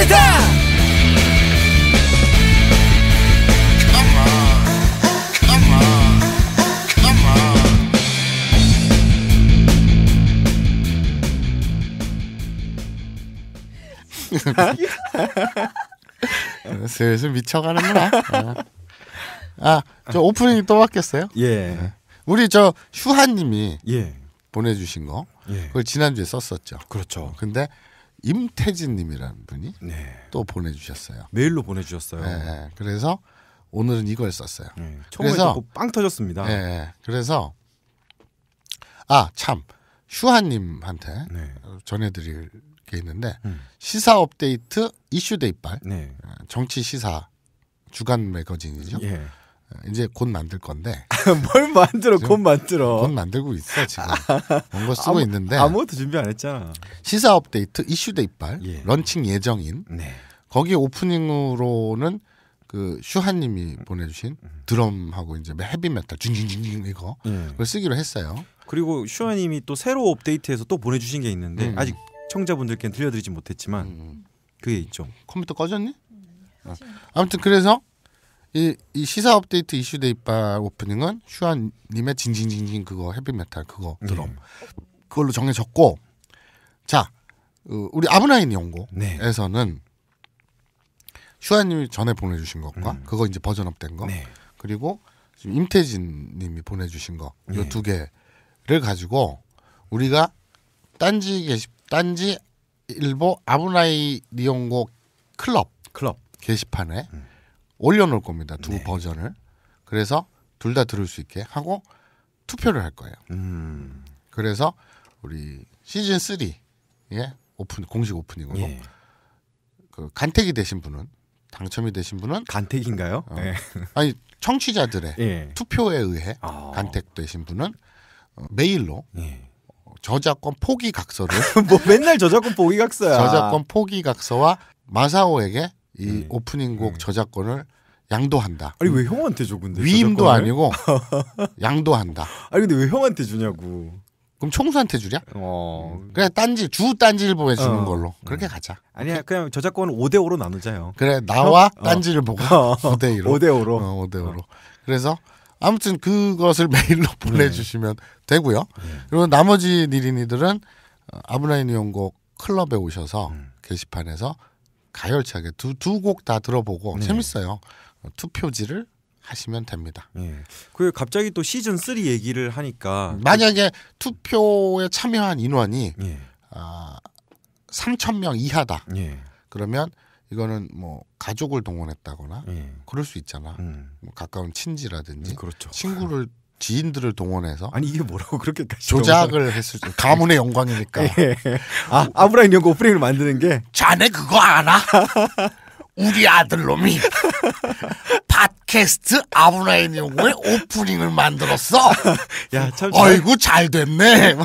부르다 어, 슬슬 미쳐가는구나. 어. 아, 저 오프닝이 또 바뀌었어요? 예. 네. 우리 저슈하님이 예. 보내주신 거, 예. 그걸 지난주에 썼었죠. 그렇죠. 근데 임태진님이라는 분이 네. 또 보내주셨어요. 메일로 보내주셨어요. 네, 네. 그래서 오늘은 이걸 썼어요. 네, 그래서 빵 터졌습니다. 네, 네. 그래서 아 참 슈하님한테 네. 전해드릴 게 있는데 음. 시사 업데이트 이슈 데이빨 네. 어, 정치 시사 주간 매거진이죠. 예. 이제 곧 만들 건데. 뭘 만들어? 곧 만들어. 곧 만들고 있어 지금. 뭔가 쓰고 아무, 있는데. 아무것도 준비 안 했잖아. 시사 업데이트, 이슈대 이빨, 예. 런칭 예정인. 네. 거기 오프닝으로는 그 슈하님이 보내주신 음. 드럼하고 이제 뭐 헤비메탈 징징징징 이거 음. 그걸 쓰기로 했어요. 그리고 슈하님이 또 새로 업데이트해서 또 보내주신 게 있는데 음. 아직 청자분들께는 들려드리지 못했지만 음. 그게 있죠. 컴퓨터 꺼졌니? 아. 아무튼 그래서 이, 이 시사 업데이트 이슈 데이바 오프닝은 슈아님의 징징징징 그거 헤비메탈 그거 네. 드럼 네. 그걸로 정해졌고 자 우리 아브나인 연구에서는 슈아님이 전에 보내주신 것과 음. 그거 이제 버전업된 거 네. 그리고 지금 임태진님이 보내주신 거요두 네. 개를 가지고 우리가 딴지 게시 딴지 일보 아브나이 리온고 클럽 클럽 게시판에 음. 올려놓을 겁니다. 두 네. 버전을. 그래서 둘 다 들을 수 있게 하고 투표를 할 거예요. 음. 그래서 우리 시즌 3예 오픈 공식 오픈이고요 예. 그 간택이 되신 분은 당첨이 되신 분은 간택인가요? 어, 네. 아니 청취자들의 예. 투표에 의해 아. 간택되신 분은 어, 메일로 예. 어, 저작권 포기 각서를 뭐 맨날 저작권 포기 각서야. 저작권 포기 각서와 마사오에게 이 음. 네. 오프닝곡 음. 네. 저작권을 양도한다. 아니 왜 형한테 줘 근데 위임도 아니고 양도한다. 아니 근데 왜 형한테 주냐고. 그럼 총수한테 주랴? 어. 그냥 딴지 주 딴지를 보내 주는 어. 걸로 음. 그렇게 가자. 아니야 그냥 저작권 5대 5로 나누자요. 그래 나와 형? 어. 딴지를 어. 보고 5대 1로. 5대 5로. 어, 5대 5로. 어. 그래서 아무튼 그것을 메일로 네. 보내주시면 네. 되고요. 네. 그리고 나머지 니린이들은 어, 아브라인 이용곡 클럽에 오셔서 음. 게시판에서 가열차게 두 곡 다 들어보고 네. 재밌어요. 어, 투표지를 하시면 됩니다. 예. 그 갑자기 또 시즌 3 얘기를 하니까 그 만약에 투표에 참여한 인원이 예. 아 3천 명 이하다. 예. 그러면 이거는 뭐 가족을 동원했다거나 예. 그럴 수 있잖아. 음. 뭐 가까운 친지라든지 음, 그렇죠. 친구를 지인들을 동원해서 아니 이게 뭐라고 그렇게까지 조작을 했을 때 가문의 영광이니까 예. 아 아브라인 연구 오프닝을 만드는 게 자네 그거 알아? 우리 아들놈이 팟캐스트 아브라인 연구의 오프닝을 만들었어. 야참 어이구 잘 됐네.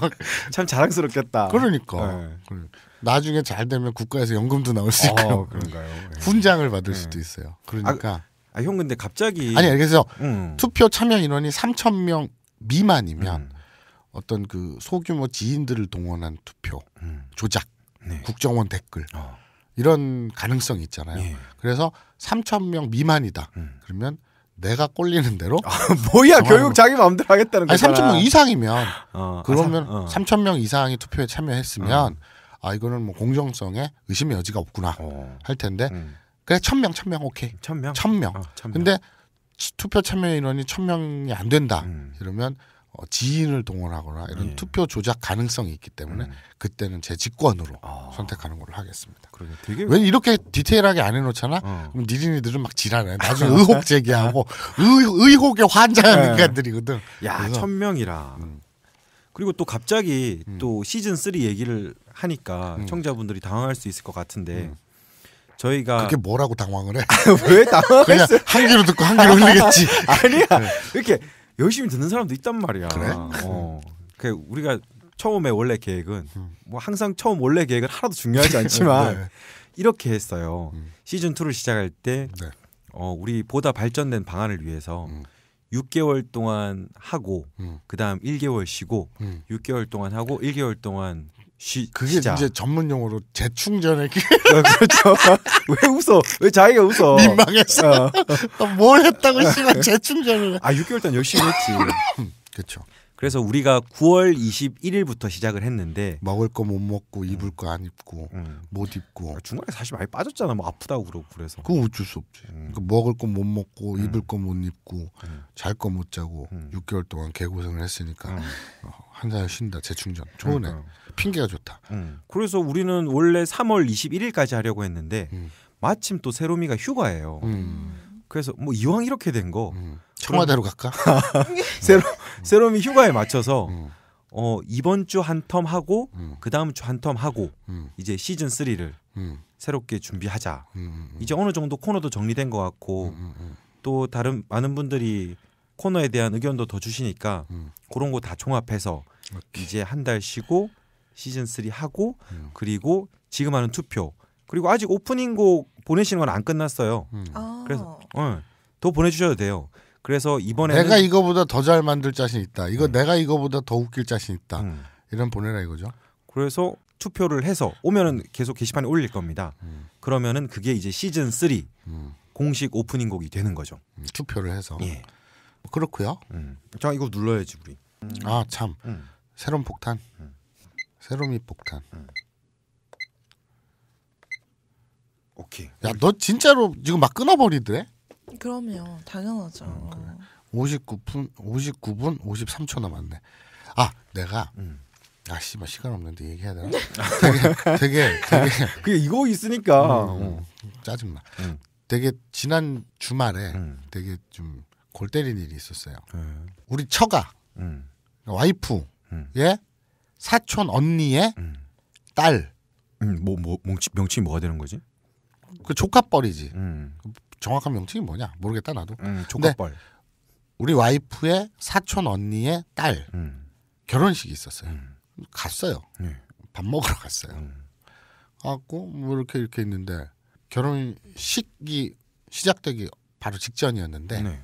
참 자랑스럽겠다. 그러니까. 네. 나중에 잘 되면 국가에서 연금도 나올 수 어, 있고 어, 훈장을 받을 네. 수도 있어요. 아, 그러니까 아, 아, 형 근데 갑자기 아니 그래서 음. 투표 참여 인원이 3천 명 미만이면 음. 어떤 그 소규모 지인들을 동원한 투표 음. 조작 네. 국정원 댓글 어. 이런 가능성이 있잖아요. 예. 그래서 3천 명 미만이다. 음. 그러면 내가 꼴리는 대로 아, 뭐야 결국 자기 마음대로 하겠다는 거야. 3천 명 이상이면 어, 아, 그러면 아, 3천 어. 명 이상이 투표에 참여했으면 어. 아 이거는 뭐 공정성에 의심의 여지가 없구나 어. 할 텐데. 음. 그래 천명 천 명 오케이. 천명. 천명. 어, 아, 근데 투표 참여 인원이 천명이 안 된다. 음. 이러면 어, 지인을 동원하거나 이런 예. 투표 조작 가능성이 있기 때문에 음. 그때는 제 직권으로 아. 선택하는 걸로 하겠습니다. 그러게 되게 왜 이렇게 디테일하게 안 해놓잖아? 어. 그럼 니린이들은 막 지랄해. 나중에 아. 의혹 제기하고 의, 의혹의 환장한 네. 인간들이거든. 야 천명이라. 음. 그리고 또 갑자기 음. 또 시즌 3 얘기를 하니까 음. 청자분들이 당황할 수 있을 것 같은데 음. 저희가 그렇게 뭐라고 당황을 해? 왜 당황했어요? 한 귀로 듣고 한 귀로 흘리겠지. 아니야. 네. 이렇게 열심히 듣는 사람도 있단 말이야. 그래? 어. 그 우리가 처음에 원래 계획은 음. 뭐 항상 처음 원래 계획은 하나도 중요하지 네. 않지만 네. 이렇게 했어요. 음. 시즌 2를 시작할 때 네. 어, 우리 보다 발전된 방안을 위해서 음. 6개월 동안 하고 음. 그다음 1개월 쉬고 6개월 음. 동안 하고 1개월 동안 시, 그게 시작. 이제 전문 용어로 재충전의 기회 아, 그렇죠. 왜 웃어? 왜 자기가 웃어? 민망해어 어. 아, 뭘 했다고 씨발 재충전을. 아 6개월 동안 열심히 했지. 그렇죠. 그래서 우리가 9월 21일부터 시작을 했는데 먹을 거 못 먹고 입을 거 안 입고 음. 음. 못 입고 아, 중간에 사실 많이 빠졌잖아 뭐 아프다고 그러고 그래서 그거 어쩔 수 없지 음. 그러니까 먹을 거 못 먹고 음. 입을 거 못 입고 음. 잘거 못 자고 6개월 동안 개고생을 했으니까 어, 한살 쉰다 재충전 좋으네 그러니까. 핑계가 좋다. 음. 그래서 우리는 원래 3월 21일까지 하려고 했는데 음. 마침 또 세롬이가 휴가예요. 음. 그래서 뭐 이왕 이렇게 된거 음. 청와대로 갈까? 세롬 세롬이 휴가에 맞춰서 음. 어 이번 주 한 텀 하고 그 다음 주 한 텀 하고 이제 시즌 3를 새롭게 준비하자. 이제 어느 정도 코너도 정리된 것 같고 또 다른 많은 분들이 코너에 대한 의견도 더 주시니까 음. 그런 거 다 종합해서 오케이. 이제 한 달 쉬고 시즌 3 하고 음. 그리고 지금 하는 투표 그리고 아직 오프닝 곡 보내시는 건 안 끝났어요. 음. 아. 그래서 어, 더 보내주셔도 돼요. 그래서 이번에 내가 이거보다 더 잘 만들 자신 있다. 이거 음. 내가 이거보다 더 웃길 자신 있다. 음. 이런 보내라 이거죠. 그래서 투표를 해서 오면은 계속 게시판에 올릴 겁니다. 음. 그러면은 그게 이제 시즌 3 음. 공식 오프닝 곡이 되는 거죠. 투표를 해서. 예. 그렇고요. 음. 자 이거 눌러야지 우리. 아 참. 새로운 폭탄. 음. 세로미 폭탄. 음. 오케이. 야, 너 진짜로 지금 막끊어버리드래 그럼요. 당연하죠. 음, 그래. 59분, 59분 53초 남았네. 아, 내가. 음. 아, 씨발, 시간 없는데 얘기해야 되나? 되게, 되게, 되게. 그게 이거 있으니까. 음, 음. 어. 짜증나. 음. 되게 지난 주말에 음. 되게 좀 골 때린 일이 있었어요. 우리 처가, 와이프, 예? 사촌 언니의 음. 딸. 음, 뭐, 뭐 명칭, 이 뭐가 되는 거지? 그 조카뻘이지. 음. 정확한 명칭이 뭐냐 모르겠다 나도. 음, 조카뻘. 우리 와이프의 사촌 언니의 딸 음. 결혼식이 있었어요. 음. 갔어요. 네. 밥 먹으러 갔어요. 갖고 음. 뭐 이렇게 이렇게 있는데 결혼식이 시작되기 바로 직전이었는데 네.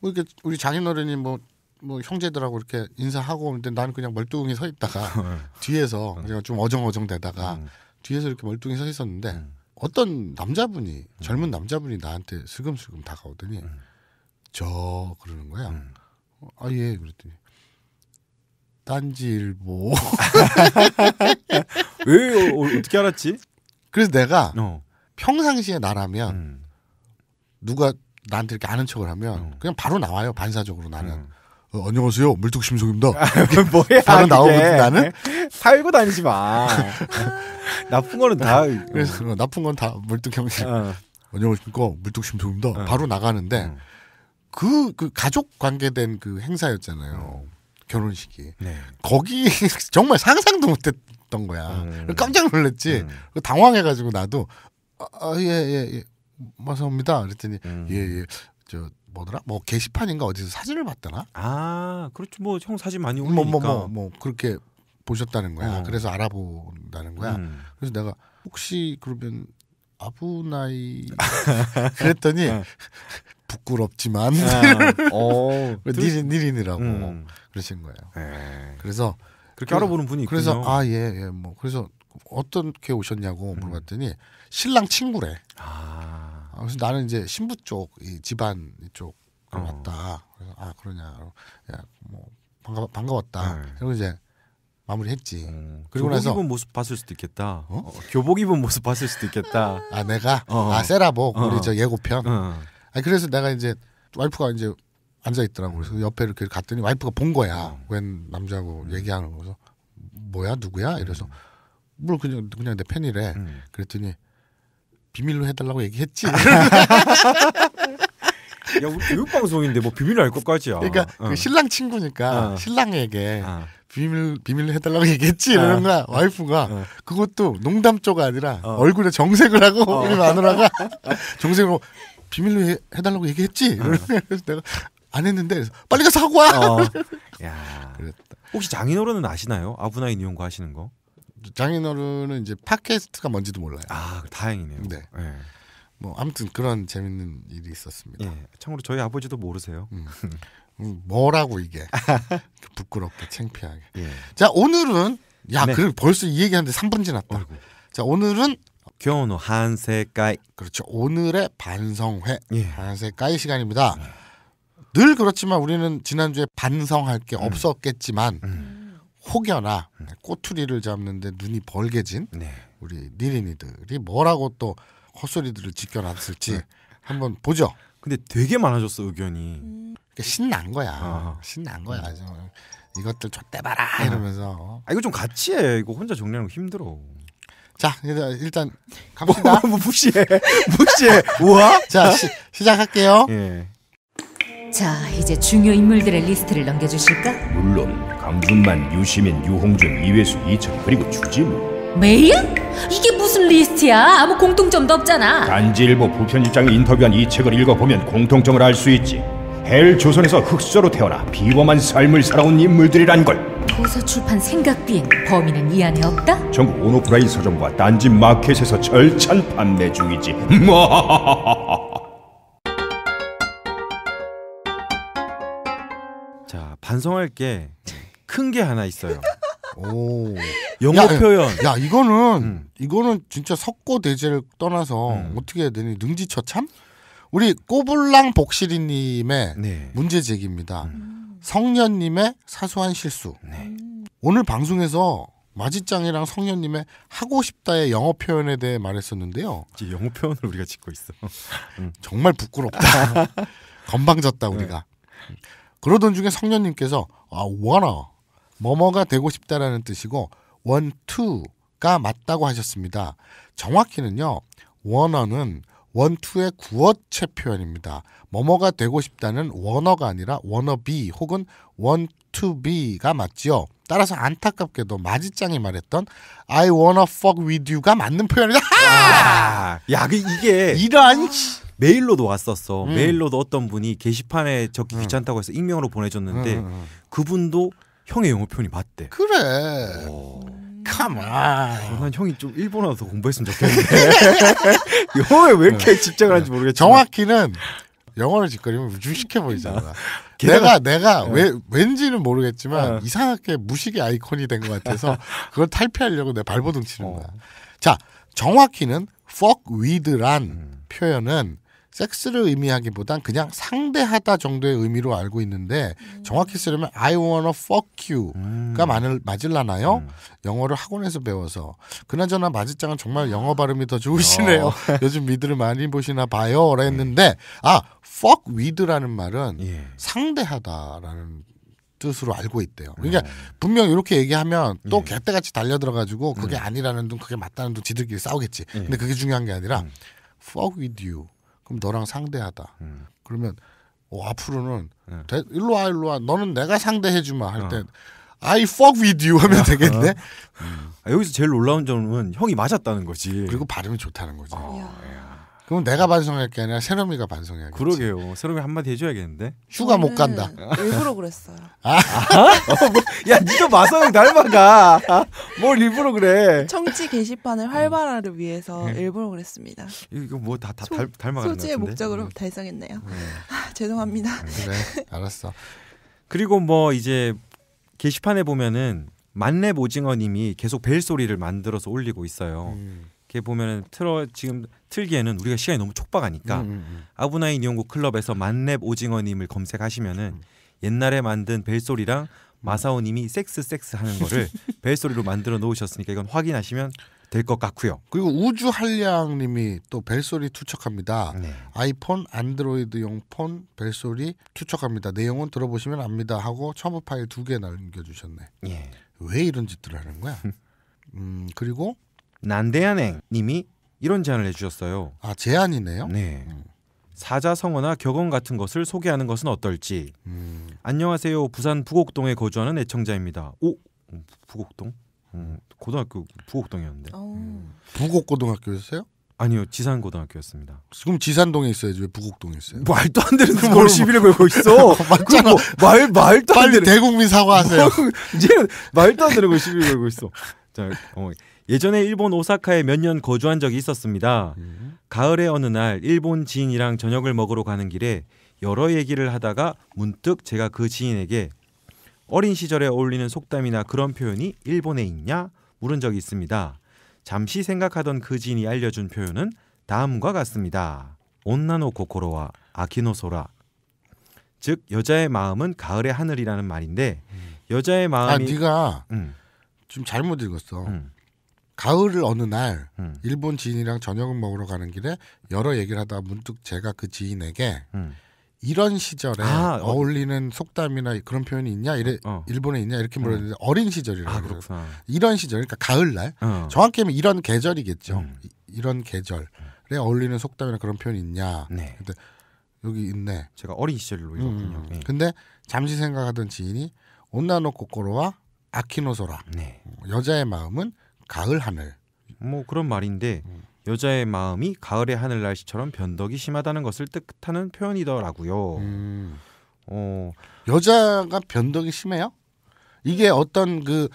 뭐 이렇게 우리 장인어른이 뭐뭐 형제들하고 이렇게 인사하고 오는데 나는 그냥 멀뚱히 서 있다가 네. 뒤에서 네. 그냥 좀 어정어정 대다가 음. 뒤에서 이렇게 멀뚱히 서 있었는데 음. 어떤 남자분이 음. 젊은 남자분이 나한테 슬금슬금 다가오더니 음. 저 그러는 거야. 음. 어, 아예 그랬더니 딴지일보 왜 어, 어, 어떻게 알았지? 그래서 내가 어. 평상시에 나라면 음. 누가 나한테 이렇게 아는 척을 하면 어. 그냥 바로 나와요 반사적으로 나는. 어, 안녕하세요. 물뚝심송입니다. 아, 뭐야. 나는 나오거든, 나는? 살고 다니지 마. 나쁜 거는 다. 그래서 어, 나쁜 건 다 물뚝형식. 어. 안녕하십니까. 물뚝심송입니다. 어. 바로 나가는데, 음. 그, 그 가족 관계된 그 행사였잖아요. 음. 결혼식이. 네. 거기 정말 상상도 못했던 거야. 음. 깜짝 놀랐지. 음. 그 당황해가지고 나도, 아, 아, 예, 예, 예. 맞습니다. 그랬더니, 예, 예. 저, 뭐더라? 뭐 게시판인가 어디서 사진을 봤더라? 아, 그렇죠. 뭐 형 사진 많이 뭐, 뭐, 올리니까. 뭐뭐뭐 뭐, 뭐, 그렇게 보셨다는 거야. 어. 그래서 알아본다는 거야. 음. 그래서 내가 혹시 그러면 아부나이 그랬더니 네. 부끄럽지만 아, 어, 그 니린이라고 음. 그러신 거예요. 에이. 네. 그래서 그렇게 알아보는 분이 그래서 아 예예 예, 뭐 그래서 어떻게 오셨냐고 음. 물어봤더니 신랑 친구래. 아. 그래서 나는 이제 신부 쪽, 이 집안 이쪽 어. 왔다. 그래서 아 그러냐, 야뭐 반가 반가웠다. 네. 그리고 이제 마무리했지. 음, 어, 그리고 교복 나서 입은 모습 봤을 수도 있겠다. 어? 어, 교복 입은 모습 봤을 수도 있겠다. 아 내가 어. 어. 아 세라복 어, 우리 저 예고편. 아 그래서 내가 이제 와이프가 이제 앉아 있더라고. 그래서 옆에 이렇게 갔더니 와이프가 본 거야. 웬 남자하고 음. 얘기하는 거서 뭐야 누구야 이래서 물 음. 그냥 그냥 내 팬이래. 음. 그랬더니 비밀로 해달라고 얘기했지. 야, 우리 교육방송인데 뭐 비밀로 할 것까지야. 그러니까 그 어. 그 신랑 친구니까 어. 신랑에게 어. 비밀 비밀로 해달라고 얘기했지 어. 이러는 거야. 와이프가 어. 그것도 농담 쪽 아니라 어. 얼굴에 정색을 하고 우리 마누라가 정색으로 비밀로 해, 달라고 얘기했지. 이러는 거야. 내가 안 했는데 빨리 가서 하고 와. 야. 그랬다. 혹시 장인어른은 아시나요? 아브나인 이용과 하시는 거? 장인어른은 이제 팟캐스트가 뭔지도 몰라요. 아 다행이네요. 네. 네. 뭐 아무튼 그런 재밌는 일이 있었습니다. 예. 참고로 저희 아버지도 모르세요. 음. 음 뭐라고 이게 부끄럽게 창피하게. 예. 자 오늘은 야, 네. 그 벌써 이 얘기하는데 3분 지났다. 어이구. 자 오늘은 교노 한세가이 그렇죠. 오늘의 반성회 예. 한세가이 시간입니다. 늘 그렇지만 우리는 지난주에 반성할 게 음. 없었겠지만. 음. 혹여나 꼬투리를 잡는데 눈이 벌게진 네. 우리 니린이들이 뭐라고 또 헛소리들을 지켜놨을지 네. 한번 보죠. 근데 되게 많아졌어 의견이. 그러니까 신난 거야. 아. 신난 거야. 음. 이것들 좆대봐라 아. 이러면서. 아 이거 좀 같이 해. 이거 혼자 정리하는 거 힘들어. 자 일단 뭐, 갑시다. 뭐, 뭐 무시해. 무시해. 우와. 자 시, 작할게요 예. 자, 이제 중요 인물들의 리스트를 넘겨주실까? 물론 강준만, 유시민, 유홍준, 이회수, 이철 그리고 주진우 메이야? 이게 무슨 리스트야? 아무 공통점도 없잖아. 단지일보 부편집장이 인터뷰한 이 책을 읽어보면 공통점을 알 수 있지 헬 조선에서 흑수저로 태어나 비범한 삶을 살아온 인물들이란 걸 도서 출판 생각 비행 범인은 이 안에 없다? 전국 온오프라인 서점과 단지 마켓에서 절찬 판매 중이지 뭐? 반성할 게 큰 게 하나 있어요. 오. 영어 야, 표현. 야 이거는 음. 이거는 진짜 석고 대제를 떠나서 음. 어떻게 해야 되니 능지처참? 우리 꼬불랑 복실이님의 네. 문제 제기입니다. 음. 성년님의 사소한 실수. 네. 오늘 방송에서 마지짱이랑 성현님의 하고 싶다의 영어 표현에 대해 말했었는데요. 이제 영어 표현을 우리가 짓고 있어. 정말 부끄럽다. 건방졌다 우리가. 네. 그러던 중에 성녀님께서 아, 원어 뭐뭐가 되고 싶다라는 뜻이고 원투가 맞다고 하셨습니다. 정확히는요. 원어는 원투의 구어체 표현입니다. 뭐뭐가 되고 싶다는 원어가 아니라 원어비 혹은 원투비가 맞지요. 따라서 안타깝게도 마지짱이 말했던 I wanna fuck with you가 맞는 표현이다. 아, 야, 그 이게 이런 메일로도 왔었어. 음. 메일로도 어떤 분이 게시판에 적기 음. 귀찮다고 해서 익명으로 보내줬는데 음, 음, 음. 그분도 형의 영어 표현이 맞대. 그래. 오. 컴온. 아, 난 형이 좀 일본어도 공부했으면 좋겠는데. 영어에 왜 이렇게 네. 집착 하는지 네. 모르겠어. 정확히는 영어를 짓거리면 무식해 보이잖아. 음. 내가 내가 네. 왜 왠지는 모르겠지만 네. 이상하게 무식의 아이콘이 된 것 같아서 그걸 탈피하려고 내 발버둥 치는 어. 거야. 자, 정확히는 fuck with란 음. 표현은 섹스를 의미하기보단 그냥 상대하다 정도의 의미로 알고 있는데 음. 정확히 쓰려면 I wanna fuck you가 음. 맞을라나요? 음. 영어를 학원에서 배워서 그나저나 마지짱은 정말 영어 아. 발음이 더 좋으시네요. 어. 요즘 미드를 많이 보시나 봐요라 했는데 네. 아 fuck with라는 말은 예. 상대하다라는 뜻으로 알고 있대요. 그러니까 네. 분명 이렇게 얘기하면 또 네. 개떼같이 달려들어가지고 그게 네. 아니라는 둥 그게 맞다는 둥 지들끼리 싸우겠지. 예. 근데 그게 중요한 게 아니라 음. fuck with you 그럼 너랑 상대하다. 음. 그러면 어, 앞으로는 음. 대, 일로 와 일로 와. 너는 내가 상대해 주마 할때 어. I fuck with you 하면 어. 되겠네. 음. 아, 여기서 제일 놀라운 점은 형이 맞았다는 거지. 그리고 발음이 좋다는 거지. 어, 그럼 내가 반성할 게 아니라 새롬이가반성해야지 그러게요. 세롬이 한마디 해줘야겠는데. 휴가 못 간다. 일부러 그랬어요. 아? 어, 뭐, 야, 니도 마성 닮아가. 뭘 일부러 그래. 청취 게시판을 활발화를 위해서 네. 일부러 그랬습니다. 이거 뭐 다다 닮아가는 소지의 목적으로 음. 달성했네요. 네. 아, 죄송합니다. 음, 그래, 알았어. 그리고 뭐 이제 게시판에 보면은 만렙 오징어님이 계속 벨 소리를 만들어서 올리고 있어요. 음. 이렇게 보면 틀어 지금 틀기에는 우리가 시간이 너무 촉박하니까 음, 음, 음. 아브나인 이용구 클럽에서 만렙 오징어님을 검색하시면은 옛날에 만든 벨소리랑 마사오님이 섹스 섹스 하는 거를 벨소리로 만들어 놓으셨으니까 이건 확인하시면 될 것 같고요. 그리고 우주 한량님이 또 벨소리 투척합니다. 네. 아이폰, 안드로이드용 폰 벨소리 투척합니다. 내용은 들어보시면 압니다 하고 첨부 파일 두 개 남겨주셨네. 예. 왜 이런 짓들을 하는 거야? 음 그리고 난대한행 님이 이런 제안을 해주셨어요. 아 제안이네요. 네. 음. 사자성어나 격언 같은 것을 소개하는 것은 어떨지. 음. 안녕하세요. 부산 부곡동에 거주하는 애청자입니다. 오 부곡동? 음, 고등학교 부곡동이었는데. 어. 음. 부곡고등학교였어요? 아니요 지산 고등학교였습니다. 지금 지산동에 있어야지 왜 부곡동에 있어요? 말도 안 되는 뭘 시비를 걸고 있어. 맞잖아. 뭐, 말 말도 안 되는. 대국민 사과하세요. 뭐, 이제 말도 안 되는 걸 시비를 걸고 있어. 자, 어, 예전에 일본 오사카에 몇 년 거주한 적이 있었습니다. 음. 가을의 어느 날 일본 지인이랑 저녁을 먹으러 가는 길에 여러 얘기를 하다가 문득 제가 그 지인에게 어린 시절에 어울리는 속담이나 그런 표현이 일본에 있냐 물은 적이 있습니다. 잠시 생각하던 그 지인이 알려준 표현은 다음과 같습니다. 온나노 고코로와 아키노소라 즉 여자의 마음은 가을의 하늘이라는 말인데 음. 여자의 마음이 아 네가 음. 좀 잘못 읽었어. 음. 가을 을 어느 날 음. 일본 지인이랑 저녁을 먹으러 가는 길에 여러 얘기를 하다 문득 제가 그 지인에게 음. 이런 시절에 아, 어. 어울리는 속담이나 그런 표현이 있냐 이래 어. 일본에 있냐 이렇게 음. 물었는데 음. 어린 시절이라고 아, 그래서 이런 시절 그러니까 가을날 어. 정확히 하면 이런 계절이겠죠 음. 이, 이런 계절에 어울리는 속담이나 그런 표현이 있냐 네. 근데 여기 있네 제가 어린 시절로 읽었군요 네. 근데 잠시 생각하던 지인이 온나노 코코로와 아키노소라 네. 여자의 마음은 가을 하늘. 뭐 그런 말인데 음. 여자의 마음이 가을의 하늘 날씨처럼 변덕이 심하다는 것을 뜻하는 표현이더라고요. 음. 어... 여자가 변덕이 심해요? 이게 어떤 그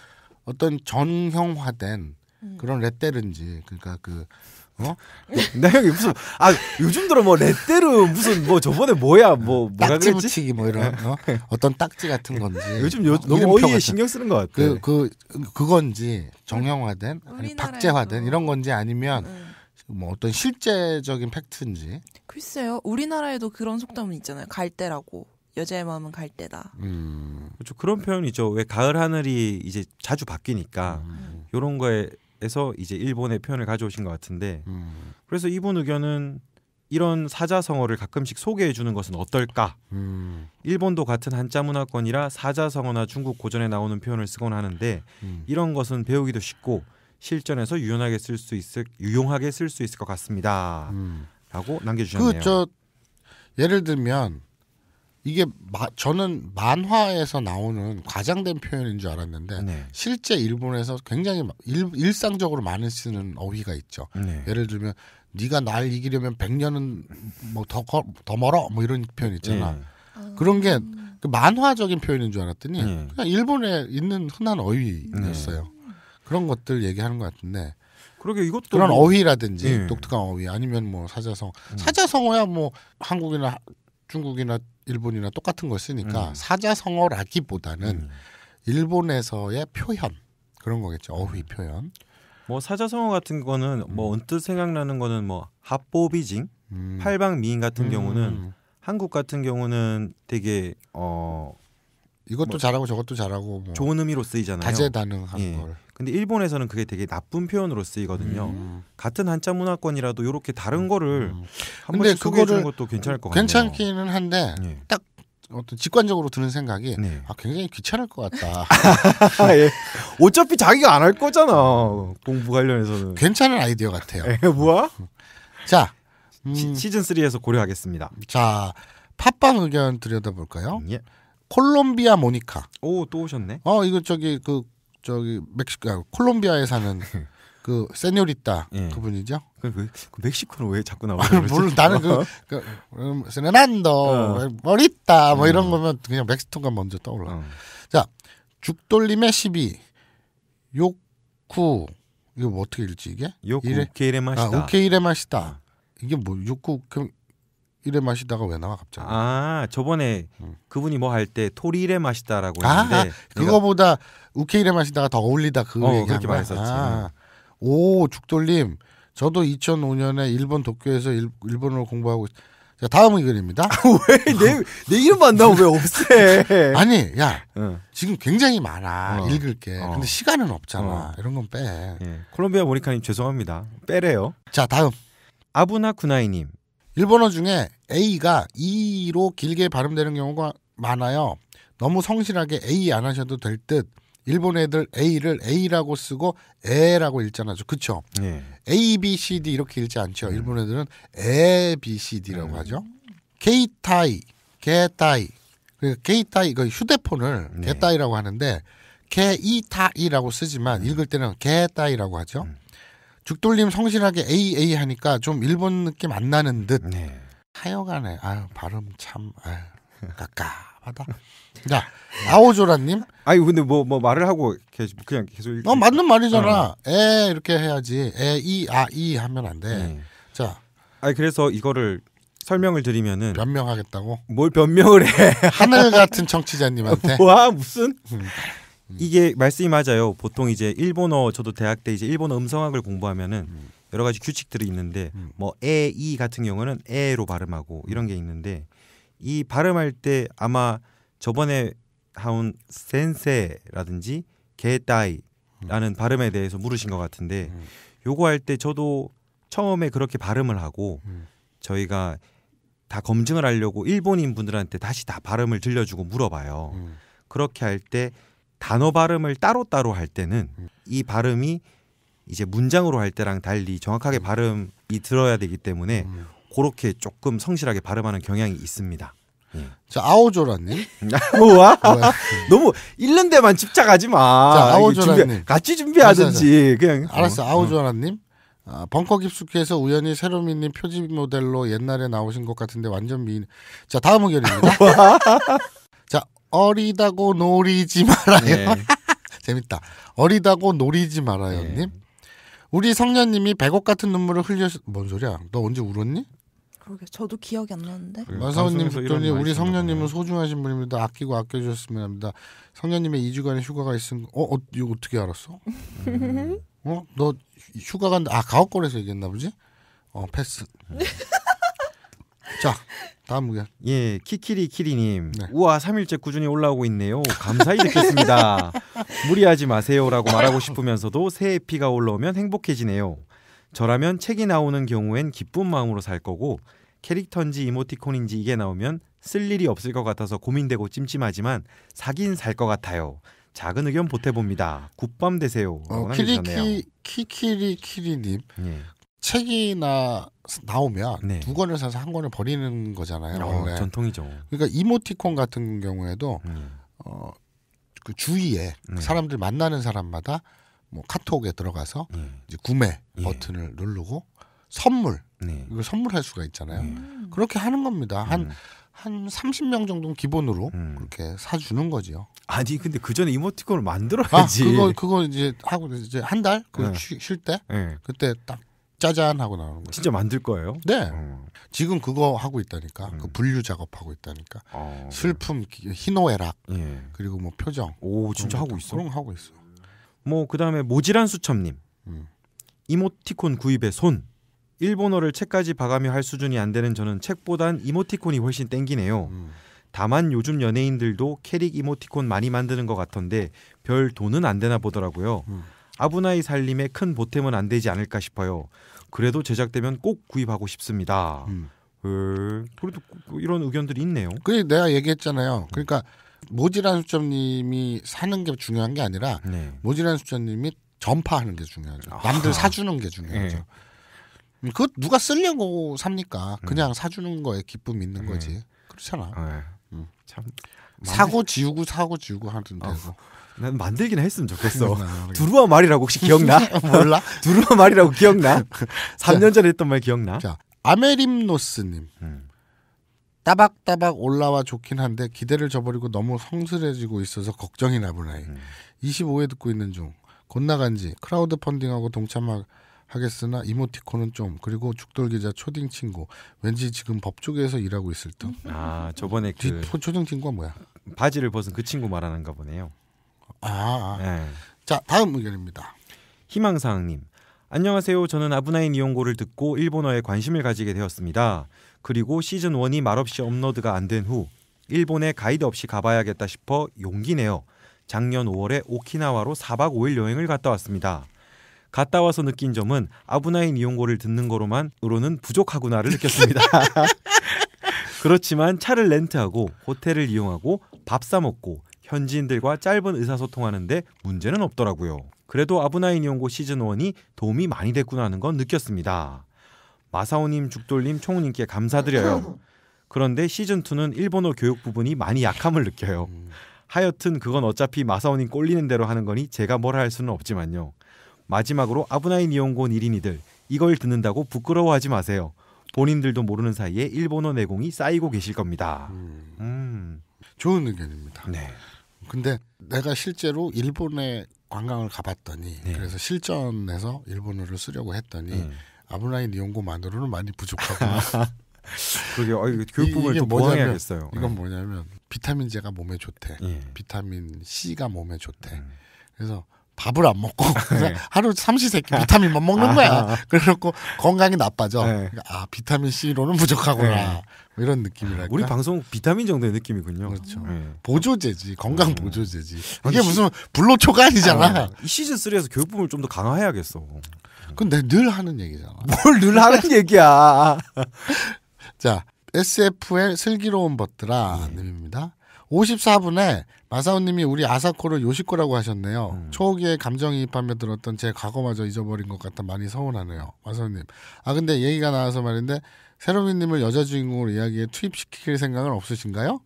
어떤 전형화된 음. 그런 레대른지 그러니까 그 어? 네. 나 형이 무슨 아 요즘 들어 뭐레대로 무슨 뭐 저번에 뭐야 뭐 뭐라 딱지 그랬지? 붙이기 뭐 이런 어? 어떤 딱지 같은 건지 요즘 어? 요, 너무 어이에 신경 쓰는 것 같아. 그, 그 그건지 정형화된 아니 박제화된 이런 건지 아니면 음. 뭐 어떤 실제적인 팩트인지. 글쎄요, 우리나라에도 그런 속담은 있잖아요. 갈대라고. 여자의 마음은 갈대다. 음. 그렇죠. 그런 표현이 있죠. 왜 가을 하늘이 이제 자주 바뀌니까 음. 이런 거에 에서 이제 일본의 표현을 가져오신 것 같은데 음. 그래서 이분 의견은 이런 사자성어를 가끔씩 소개해 주는 것은 어떨까? 음. 일본도 같은 한자 문화권이라 사자성어나 중국 고전에 나오는 표현을 쓰곤 하는데 음. 이런 것은 배우기도 쉽고 실전에서 유연하게 쓸 수 있을 유용하게 쓸 수 있을 것 같습니다. 음. 라고 남겨 주셨네요. 그 저 예를 들면 이게 마, 저는 만화에서 나오는 과장된 표현인 줄 알았는데 네. 실제 일본에서 굉장히 일, 상적으로 많이 쓰는 어휘가 있죠. 네. 예를 들면 네가 날 이기려면 100년은 뭐 더 더 멀어 뭐 이런 표현 있잖아. 네. 그런 게 그 만화적인 표현인 줄 알았더니 네. 그냥 일본에 있는 흔한 어휘였어요. 네. 그런 것들 얘기하는 것 같은데 그러게 이것도 그런 뭐... 어휘라든지 네. 독특한 어휘 아니면 뭐 사자성 음. 사자성어야 뭐 한국이나 중국이나 일본이나 똑같은 걸 쓰니까 음. 사자성어라기보다는 음. 일본에서의 표현 그런 거겠죠. 음. 어휘 표현. 뭐 사자성어 같은 거는 음. 뭐 언뜻 생각나는 거는 뭐 합보비징, 음. 팔방미인 같은 경우는 한국 같은 경우는 되게 어 이것도 뭐, 잘하고 저것도 잘하고 뭐 좋은 의미로 쓰이잖아요. 다재다능한 예. 걸. 근데 일본에서는 그게 되게 나쁜 표현으로 쓰이거든요. 음. 같은 한자 문화권이라도 이렇게 다른 음. 거를 음. 한 번씩 소개해 주는 것도 괜찮을 것 같아요. 괜찮기는 한데 네. 딱 어떤 직관적으로 드는 생각이 네. 아 굉장히 귀찮을 것 같다. 예. 어차피 자기가 안 할 거잖아 공부 관련해서는. 괜찮은 아이디어 같아요. 에, 예, 뭐야? 자 음, 시, 즌 3에서 고려하겠습니다. 자 팟빵 의견 들여다볼까요? 예. 콜롬비아 모니카. 오 또 오셨네. 어 이거 저기 그 저기 멕시코 아, 콜롬비아에 사는 그세뇨리타 예. 그분이죠. 그, 그, 그 멕시코는 왜 자꾸 나오는 지 모르 나는 그, 어? 그 음, 세네난도 어. 머리따 뭐 이런 음. 거면 그냥 멕스코가 먼저 떠올라. 어. 자 죽돌림의 시비 욕구 이거 뭐 어떻게 읽지 이게? 욕구 케이레 마시다. 아, 케이레 마시다. 이게 뭐 욕구 그럼 이래 마시다가 왜 나와 갑자기? 아 저번에 음. 그분이 뭐 할 때 토리래 마시다라고 했는데 아, 그거보다 우케이래 마시다가 더 어울리다 그 어, 그렇게 말했었지. 아. 오 죽돌님 저도 2005년에 일본 도쿄에서 일, 본어를 공부하고 자 다음 의견입니다. 아, 왜내내 이름만 나고왜 없애? 아니 야 응. 어. 지금 굉장히 많아 어. 읽을 게 어. 근데 시간은 없잖아 어. 이런 건 빼. 예. 콜롬비아 모니카님 죄송합니다 빼래요. 자 다음 아부나 쿠나이님 일본어 중에 A가 E로 길게 발음되는 경우가 많아요. 너무 성실하게 A 안 하셔도 될 듯. 일본 애들 A를 A라고 쓰고 에라고 읽잖아요. 그쵸? 예. A, B, C, D 이렇게 읽지 않죠. 음. 예. 일본 애들은 에, B, C, D라고 음. 하죠. 케이타이 개타이. 그러니까 K타이, 이 그 휴대폰을 네. 개타이라고 하는데 케이타이라고 쓰지만 음. 읽을 때는 개타이라고 하죠. 음. 죽돌림 성실하게 AA 하니까 좀 일본 느낌 안 나는 듯. 네. 하여간에 아유 발음 참 아유 까까하다. 자 아오조라님. 아니 근데 뭐뭐 뭐 말을 하고 계속 그냥 계속. 이렇게. 어 맞는 말이잖아. 어. 에 이렇게 해야지. 에이 아이 아, 하면 안 돼. 네. 자. 아니 그래서 이거를 설명을 드리면은 변명하겠다고? 뭘 변명을 해? 하늘 같은 청취자님한테. 와 무슨? 음. 음. 이게 말씀이 맞아요. 보통 이제 일본어 저도 대학 때 이제 일본어 음성학을 공부하면은 음. 여러 가지 규칙들이 있는데 음. 뭐 에, 이 같은 경우는 에로 발음하고 이런 게 있는데 이 발음할 때 아마 저번에 하운 센세라든지 게따이라는 발음에 대해서 물으신 것 같은데 요거 할 때 저도 처음에 그렇게 발음을 하고 저희가 다 검증을 하려고 일본인 분들한테 다시 다 발음을 들려주고 물어봐요. 그렇게 할때 단어 발음을 따로따로 할 때는 이 발음이 이제 문장으로 할 때랑 달리 정확하게 발음이 들어야 되기 때문에 음. 그렇게 조금 성실하게 발음하는 경향이 있습니다. 예. 자 아오조라님, 뭐야? 네. 너무 읽는 데만 집착하지 마. 자, 아오조라님, 준비, 같이 준비하든지 그냥. 알았어, 어. 아오조라님. 아, 벙커 깊숙이에서 우연히 새로미님 표지 모델로 옛날에 나오신 것 같은데 완전 미인. 자 다음 의견입니다. 어리다고 노리지 말아요. 네. 재밌다. 어리다고 노리지 말아요,님. 네. 우리 성녀님이 백옥 같은 눈물을 흘려. 뭔 소리야? 너 언제 울었니? 그러게 저도 기억이 안 나는데. 마사오님 듣더니 우리 성녀님은 소중하신 분입니다. 아끼고 아껴주셨으면 합니다. 성녀님의 2주간의 휴가가 있은. 어, 어 이거 어떻게 알았어? 음. 어, 너 휴가 간다. 아 가옥걸에서 얘기했나 보지? 어, 패스. 자, 다음 무게. 예, 키키리 키리님. 네. 우와, 3일째 꾸준히 올라오고 있네요. 감사히 듣겠습니다. 무리하지 마세요라고 말하고 싶으면서도 새해 피가 올라오면 행복해지네요. 저라면 책이 나오는 경우엔 기쁜 마음으로 살 거고 캐릭터인지 이모티콘인지 이게 나오면 쓸 일이 없을 것 같아서 고민되고 찜찜하지만 사긴 살 것 같아요. 작은 의견 보태봅니다. 굿밤 되세요. 어, 키리키 키키리 키리님. 예. 책이나 나오면 네. 두 권을 사서 한 권을 버리는 거잖아요. 어, 원래. 전통이죠. 그러니까 이모티콘 같은 경우에도 음. 어, 그 주위에 네. 사람들 만나는 사람마다 뭐 카톡에 들어가서 네. 이제 구매 예. 버튼을 누르고 선물 네. 이거 선물할 수가 있잖아요. 음. 그렇게 하는 겁니다. 한한 음. 한 30명 정도는 기본으로 음. 그렇게 사주는 거죠 아니 근데 그 전에 이모티콘을 아, 만들어야지. 아, 그거 그거 이제 하고 이제 한달그 네. 쉴때 그때 딱 짜잔 하고 나오는 거예요. 진짜 만들 거예요? 네. 음. 지금 그거 하고 있다니까. 그 음. 그 분류 작업하고 있다니까. 어, 슬픔, 희노애락, 예. 그리고 뭐 표정. 오, 진짜 하고 있어. 그런 거 하고 있어. 뭐 그다음에 모지란 수첩님. 음. 이모티콘 구입에 손. 일본어를 책까지 봐가며 할 수준이 안 되는 저는 책보단 이모티콘이 훨씬 땡기네요. 음. 다만 요즘 연예인들도 캐릭 이모티콘 많이 만드는 것 같던데 별 돈은 안 되나 보더라고요. 음. 아부나이 살림에 큰 보탬은 안 되지 않을까 싶어요. 그래도 제작되면 꼭 구입하고 싶습니다. 음. 에, 예. 그래도 그, 그 이런 의견들이 있네요. 그 내가 얘기했잖아요. 음. 그러니까 모지란 수첩님이 사는 게 중요한 게 아니라 네. 모지란 수첩님이 전파하는 게 중요하죠. 남들 아. 사주는 게 중요하죠. 네. 그 누가 쓰려고 삽니까? 음. 그냥 음. 사주는 거에 기쁨 있는 거지. 네. 그렇잖아. 참 사고 지우고 사고 지우고 하던데. 뭐. 어. 난 만들긴 했으면 좋겠어. 그러니까, 그러니까. 두루와 말이라고 혹시 기억나? 몰라. 두루와 말이라고 기억나? 3년 전에 했던 말 기억나? 자, 아메림노스님. 음. 따박따박 올라와 좋긴 한데 기대를 저버리고 너무 성스레지고 있어서 걱정이 나보나이. 25회 음. 듣고 있는 중. 곧 나간 지 크라우드 펀딩하고 동참하겠으나 이모티콘은 좀 그리고 죽돌 기자 초딩 친구 왠지 지금 법조에서 일하고 있을 듯. 아 저번에 그 초딩 친구가 뭐야? 바지를 벗은 그 친구 말하는가 보네요. 아. 네. 자, 다음 의견입니다. 희망사항님. 안녕하세요. 저는 아브나인 이용고를 듣고 일본어에 관심을 가지게 되었습니다. 그리고 시즌 1이 말없이 업로드가 안 된 후 일본에 가이드 없이 가봐야겠다 싶어 용기내어 작년 5월에 오키나와로 4박 5일 여행을 갔다 왔습니다. 갔다 와서 느낀 점은 아브나인 이용고를 듣는 거로만으로는 부족하구나를 느꼈습니다. 그렇지만 차를 렌트하고 호텔을 이용하고 밥 사 먹고 현지인들과 짧은 의사소통하는데 문제는 없더라고요. 그래도 아브나인 연고 시즌 1이 도움이 많이 됐구나 하는 건 느꼈습니다. 마사오님, 죽돌님, 총님께 감사드려요. 그런데 시즌 2는 일본어 교육 부분이 많이 약함을 느껴요. 하여튼 그건 어차피 마사오님 꼴리는 대로 하는 거니 제가 뭐라 할 수는 없지만요. 마지막으로 아브나인 이용곤 1인이들 이걸 듣는다고 부끄러워하지 마세요. 본인들도 모르는 사이에 일본어 내공이 쌓이고 계실 겁니다. 음. 음. 좋은 의견입니다. 네. 근데 내가 실제로 일본에 관광을 가봤더니 네. 그래서 실전에서 일본어를 쓰려고 했더니 음. 예. 아브라인 이용고만으로는 많이 부족하고 그게 어, 교육 부분을 좀보완해 이건 예. 뭐냐면 비타민 제가 몸에 좋대. 예. 비타민 C가 몸에 좋대. 음. 그래서 밥을 안 먹고 네. 하루 삼시세끼 비타민만 먹는 거야. 아. 그래갖고 건강이 나빠져. 네. 그러니까, 아 비타민 C로는 부족하구나. 네. 뭐 이런 느낌이랄까. 아, 우리 방송 비타민 정도의 느낌이군요. 그렇죠. 네. 보조제지 네. 건강 보조제지. 이게 무슨 불로초가 아니잖아. 아, 이 시즌 3에서 교육부를 좀더 강화해야겠어. 근데 늘 하는 얘기잖아. 뭘 늘 하는 얘기야. 자 SF의 슬기로운 벗들아 네. 님입니다. 54분에 마사오님이 우리 아사코를 요시코라고 하셨네요. 음. 초기에 감정이입하며 들었던 제 과거마저 잊어버린 것 같아 많이 서운하네요. 마사오님. 아 근데 얘기가 나와서 말인데 세로미님을 여자 주인공으로 이야기에 투입시킬 생각은 없으신가요?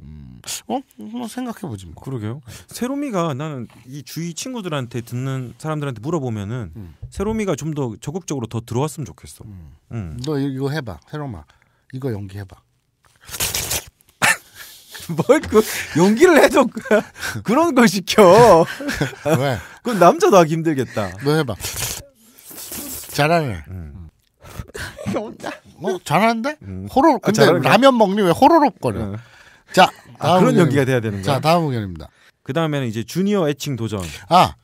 음, 어? 뭐 생각해보지 뭐. 그러게요. 세로미가 나는 이 주위 친구들한테 듣는 사람들한테 물어보면은 음. 세로미가 좀 더 적극적으로 더 들어왔으면 좋겠어. 음. 음. 너 이거 해봐, 세로마. 이거 연기해봐. 뭘그 용기를 해도 그런 걸 시켜. 왜? 그건 남자도 하기 힘들겠다. 너 해봐. 잘하네. 음. 어, 잘하는데? 음. 호로 아, 근데 아, 라면 먹니 왜 호로롭거려? 음. 자, 아, 그런 의견 연기가 돼야 되는 거야. 자, 다음 의견입니다. 그 다음에는 이제 주니어 애칭 도전. 아,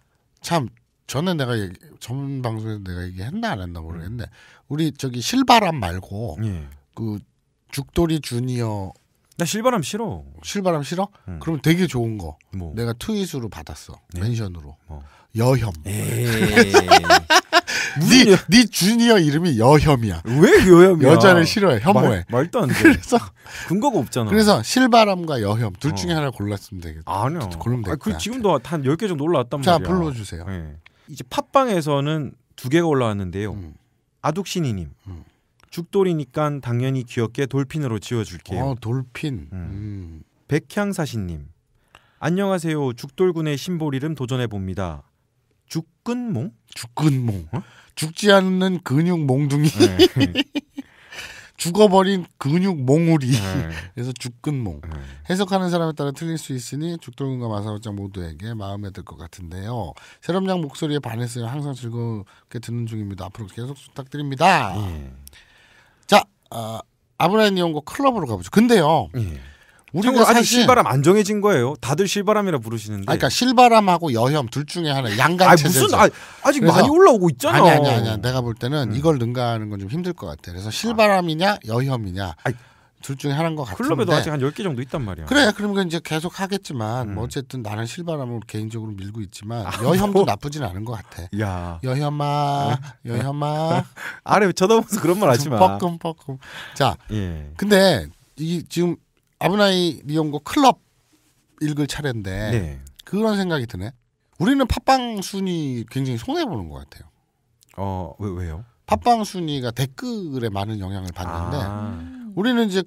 참 전에 내가 얘기, 전방송에 내가 얘기했나 안 했나 모르겠는데 우리 저기 실바람 말고 예. 그 죽돌이 주니어 나 실바람 싫어. 실바람 싫어? 음. 그럼 되게 좋은 거. 뭐. 내가 트윗으로 받았어. 네? 예? 멘션으로. 뭐. 여혐. 네, 여... 네 주니어 이름이 여혐이야. 왜 여혐이야? 여자를 싫어해. 혐오해. 말, 도안 돼. 그래서 근거가 없잖아. 그래서 실바람과 여혐 둘 중에 어. 하나 골랐으면 되겠다. 아니요. 고면 아, 그 지금도 한 10개 정도 올라왔단 자, 말이야. 자, 불러 주세요. 네. 예. 이제 팟빵에서는 두 개가 올라왔는데요. 음. 아둑신이님. 음. 죽돌이니까 당연히 귀엽게 돌핀으로 지어줄게요. 어, 돌핀. 음. 음. 백향사신님 안녕하세요. 죽돌군의 심볼 이름 도전해 봅니다. 죽근몽? 죽근몽. 어? 죽지 않는 근육 몽둥이. 네. 죽어버린 근육 몽우리. 네. 그래서 죽근몽. 네. 해석하는 사람에 따라 틀릴 수 있으니 죽돌군과 마사오짱 모두에게 마음에 들 것 같은데요. 세럼양 목소리에 반해서 항상 즐겁게 듣는 중입니다. 앞으로 계속 부탁드립니다. 네. 아, 아브라인 연구 클럽으로 가보죠. 근데요. 예. 우리가 사실 실바람 안 정해진 거예요. 다들 실바람이라 부르시는데. 아, 그러니까 실바람하고 여혐 둘 중에 하나 양강 체제. 무슨 아, 아직 많이 올라오고 있잖아. 아니 아니 아니. 내가 볼 때는 음. 이걸 능가하는 건 좀 힘들 것 같아. 그래서 아. 실바람이냐 여혐이냐. 아니, 둘 중에 하나인 것 같은데 클럽에도 아직 한 10개 정도 있단 말이야. 그래. 그러니 이제 계속 하겠지만 음. 뭐 어쨌든 나는 실바람을 개인적으로 밀고 있지만 아, 여혐도 뭐. 나쁘진 않은 것 같아. 야. 여혐아. 어? 여혐아. 아래 쳐다보면서 그런 말 하지 마. 뻐끔뻐끔. 자. 예. 근데 이 지금 아브나이 리용고 클럽 읽을 차례인데 네. 그런 생각이 드네. 우리는 팟빵 순위 굉장히 손해 보는 것 같아요. 어, 왜, 왜요? 팟빵 순위가 댓글에 많은 영향을 받는데 아. 우리는 이제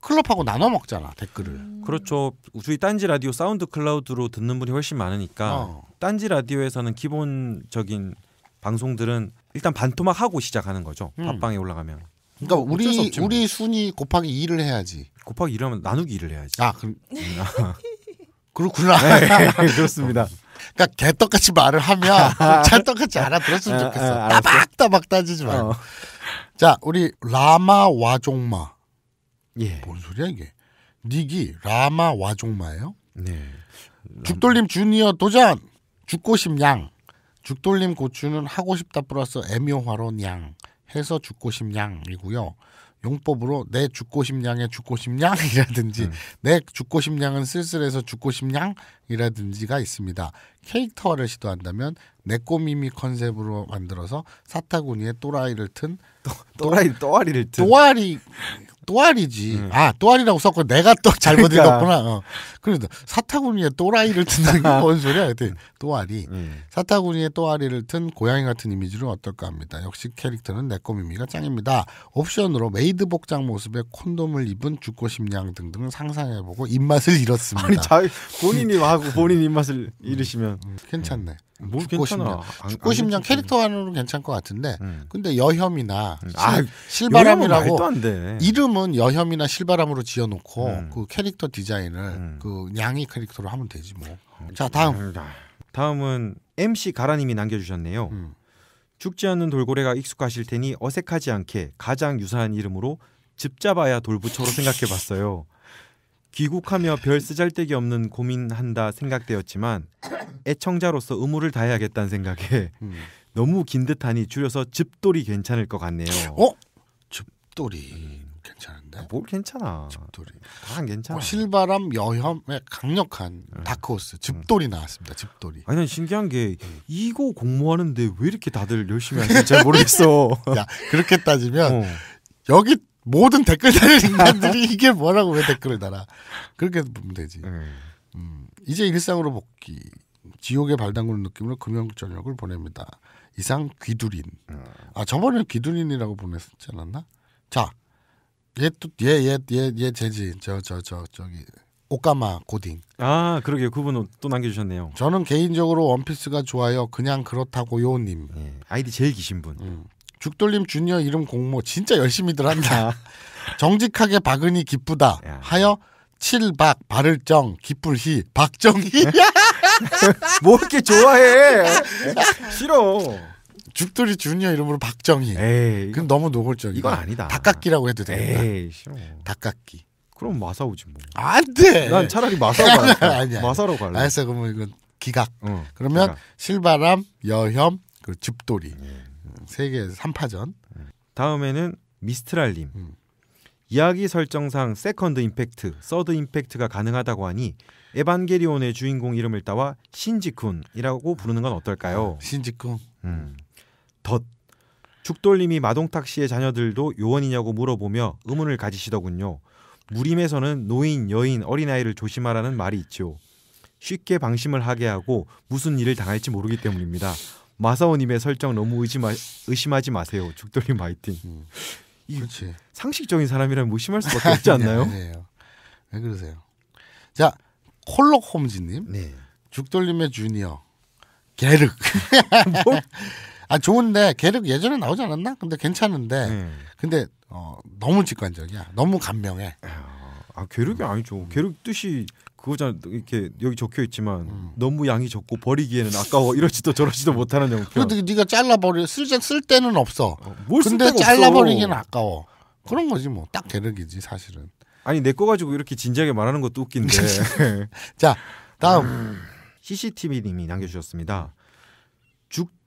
클럽하고 나눠 먹잖아 댓글을. 음. 그렇죠. 우리 딴지 라디오 사운드 클라우드로 듣는 분이 훨씬 많으니까 어. 딴지 라디오에서는 기본적인 방송들은 일단 반토막 하고 시작하는 거죠. 음. 팟빵에 올라가면. 그러니까 우리 우리 뭐. 순위 곱하기 2를 해야지. 곱하기 1하면 나누기 1을 해야지. 아 그럼 음. 그렇구나. 네, 그렇습니다. 그러니까 개떡같이 말을 하면 찰떡같이 알아들었으면 아, 아, 좋겠어. 따박따박 따지지 말고. 어. 자 우리 라마 와종마. 예. 뭔 소리야 이게? 닉이 라마 와종마예요. 네. 죽돌림 주니어 도전. 죽고 싶냥. 죽돌림 고추는 하고 싶다 플러스 애묘화로 냥 해서 죽고 싶냥이고요. 용법으로 내 죽고 싶냥의 죽고 싶냥이라든지 음. 내 죽고 싶냥은 쓸쓸해서 죽고 싶냥이라든지가 있습니다. 캐릭터를 시도한다면 내꼬미미 컨셉으로 만들어서 사타구니에 또라이를 튼 또, 또라이 또아리를 튼 또아리 또알이지. 음. 아, 또알이라고 썼고 내가 또 잘못 그러니까. 읽었구나. 어. 그래서 사타구니에 또라이를 튼다는 게뭔 소리야? 또아리. 음. 사타구니에 또아리를 튼 고양이 같은 이미지는 어떨까 합니다. 역시 캐릭터는 내꼬미미가 짱입니다. 옵션으로 메이드 복장 모습에 콘돔을 입은 죽고심양 등등 상상해보고 입맛을 잃었습니다. 아니 자, 본인이 하고 본인 입맛을 잃으시면 음, 음 괜찮네. 음, 뭐 죽고심양. 죽고심양 캐릭터와는 괜찮을 것 같은데 음. 근데 여혐이나 음. 아, 실, 바람이라고 이름은 여혐이나 실바람으로 지어놓고 그 캐릭터 디자인을 그 양이 캐릭터로 하면 되지 뭐. 어, 자 다음. 다음은 MC 가라님이 남겨주셨네요. 음. 죽지 않는 돌고래가 익숙하실 테니 어색하지 않게 가장 유사한 이름으로 집 잡아야 돌부처로 생각해봤어요. 귀국하며 별 쓰잘데기 없는 고민한다 생각되었지만 애청자로서 의무를 다해야겠다는 생각에 음. 너무 긴 듯하니 줄여서 집돌이 괜찮을 것 같네요. 어? 집돌이. 음. 같은데. 네. 뭘 뭐, 괜찮아. 집돌이. 다 괜찮아. 어, 실바람 여혐에 네, 강력한 네. 다크호스 음. 집돌이 나왔습니다. 집돌이. 아니 신기한 게 이거 공모하는데 왜 이렇게 다들 열심히 하는지 잘 모르겠어. 야 그렇게 따지면 어. 여기 모든 댓글 달린 인간들이 이게 뭐라고 왜 댓글을 달아? 그렇게 보면 되지. 음. 음. 이제 일상으로 복귀. 지옥의 발담그는 느낌으로 금요일 저녁을 보냅니다. 이상 귀두린. 음. 아 저번에 귀두린이라고 보냈지 않았나? 자 얘얘얘얘 재지 저저 저 저기 오까마 고딩. 아 그러게요. 그분 또 남겨주셨네요. 저는 개인적으로 원피스가 좋아요. 그냥 그렇다고요 님. 예, 아이디 제일 기신 분. 음. 죽돌림 주니어 이름 공모 진짜 열심히들 한다. 정직하게 박은이 기쁘다. 야. 하여 칠박 바를정 기쁠희 박정희. 뭐 이렇게 좋아해? 싫어. 죽돌이 주니어 이름으로 박정희. 에이. 그럼 너무 노골적이야. 이건 아니다. 닭깎기라고 해도 되 닭깎기. 그럼 마사오지 뭐. 안 돼. 난 차라리 마사오 갈래. 마사로 갈래. 알았어. 그러면 이건 기각. 어, 그러면 기각. 실바람, 여혐, 그 집돌이. 예. 세개 3파전. 예. 다음에는 미스트랄 님. 음. 이야기 설정상 세컨드 임팩트, 서드 임팩트가 가능하다고 하니 에반게리온의 주인공 이름을 따와 신지쿤이라고 부르는 건 어떨까요? 신지쿤. 음. 덧 죽돌님이 마동탁 씨의 자녀들도 요원이냐고 물어보며 의문을 가지시더군요. 무림에서는 노인, 여인, 어린아이를 조심하라는 말이 있지 쉽게 방심을 하게 하고 무슨 일을 당할지 모르기 때문입니다. 마사오님의 설정 너무 의심하, 의심하지 마세요. 죽돌님 화이팅. 음, 그렇지. 상식적인 사람이라면 무심할 뭐 수밖에 없지 않나요? 아니에요. 왜 그러세요? 자, 콜록 홈즈님, 네. 죽돌님의 주니어 게르. 뭐? 아 좋은데 계륵 예전에 나오지 않았나? 근데 괜찮은데 음. 근데 어, 너무 직관적이야. 너무 간명해아괴륵이 음. 아니죠. 괴륵 뜻이 그거잖아. 이렇게 여기 적혀 있지만 음. 너무 양이 적고 버리기에는 아까워 이러지도 저러지도 못하는 형편. 근데 네가 잘라 버려 쓸, 쓸 때는 없어. 어, 뭘 근데 잘라 버리기는 아까워. 그런 거지 뭐딱괴륵이지 사실은. 아니 내 거 가지고 이렇게 진지하게 말하는 것도 웃긴데. 자 다음 음, CCTV님이 남겨주셨습니다.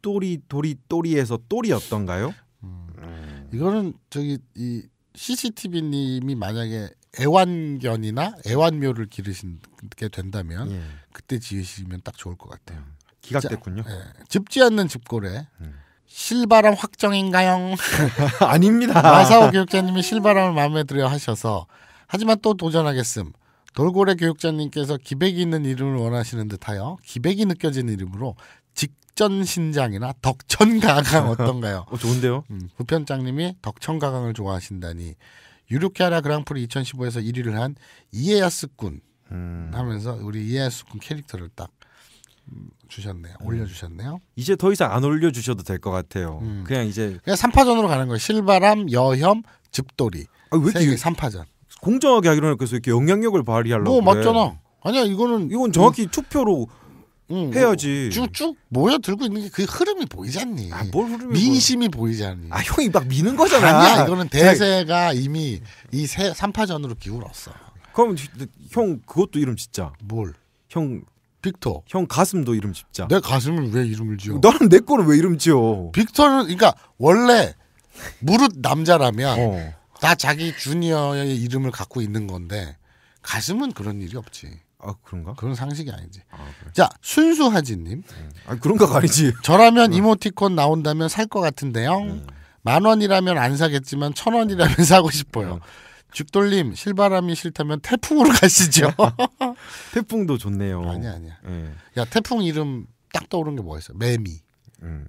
또리 도리 또리에서 또리였던가요? 음. 이거는 저기 이 CCTV님이 만약에 애완견이나 애완묘를 기르신게 된다면 예. 그때 지으시면 딱 좋을 것 같아요. 음. 기각됐군요. 예. 집지 않는 집고래. 음. 실바람 확정인가요? 아닙니다. 마사오 교육자님이 실바람을 마음에 들여 하셔서 하지만 또 도전하겠음. 돌고래 교육자님께서 기백이 있는 이름을 원하시는 듯하여 기백이 느껴지는 이름으로 덕전신장이나 덕천가강 어떤가요? 어, 좋은데요? 음, 부편장님이 덕천가강을 좋아하신다니 유류캐라 그랑프리 2015에서 1위를 한 이에야스군 음. 하면서 우리 이에야스군 캐릭터를 딱 음, 주셨네요. 음. 올려주셨네요. 이제 더 이상 안 올려주셔도 될 것 같아요. 음. 그냥 이제 그냥 3파전으로 가는 거예요. 실바람, 여혐, 집돌이. 아, 왜 이렇게 3파전? 공정하게 하기로는 그래서 이렇게 영향력을 발휘하려고. 뭐 그래. 맞잖아. 아니야 이거는 이건 정확히 음. 투표로 응, 해야지. 뭐, 쭉쭉 모여 들고 있는 게 그 흐름이 보이지 않니? 아, 뭘 흐름이 민심이 뭐... 보이지 않니? 아, 형이 막 미는 거잖아. 아니야, 이거는 네. 대세가 그 이미 이 세, 3파전으로 기울었어. 그럼 형 그것도 이름 짓자. 뭘? 형 빅터. 형 가슴도 이름 짓자. 내 가슴을 왜 이름을 지어? 나는 내 거는 왜 이름 지어? 빅터는 그러니까 원래 무릇 남자라면 어. 다 자기 주니어의 이름을 갖고 있는 건데 가슴은 그런 일이 없지. 아 그런가? 그런 상식이 아니지. 아, 그래. 자 순수하지님. 음. 아 그런가 아니지. 저라면 이모티콘 나온다면 살 것 같은데요. 음. 만 원이라면 안 사겠지만 천 원이라면 사고 싶어요. 죽돌님 실바람이 싫다면 태풍으로 가시죠. 태풍도 좋네요. 아니 아니야. 네. 야 태풍 이름 딱 떠오른 게 뭐였어? 매미. 음.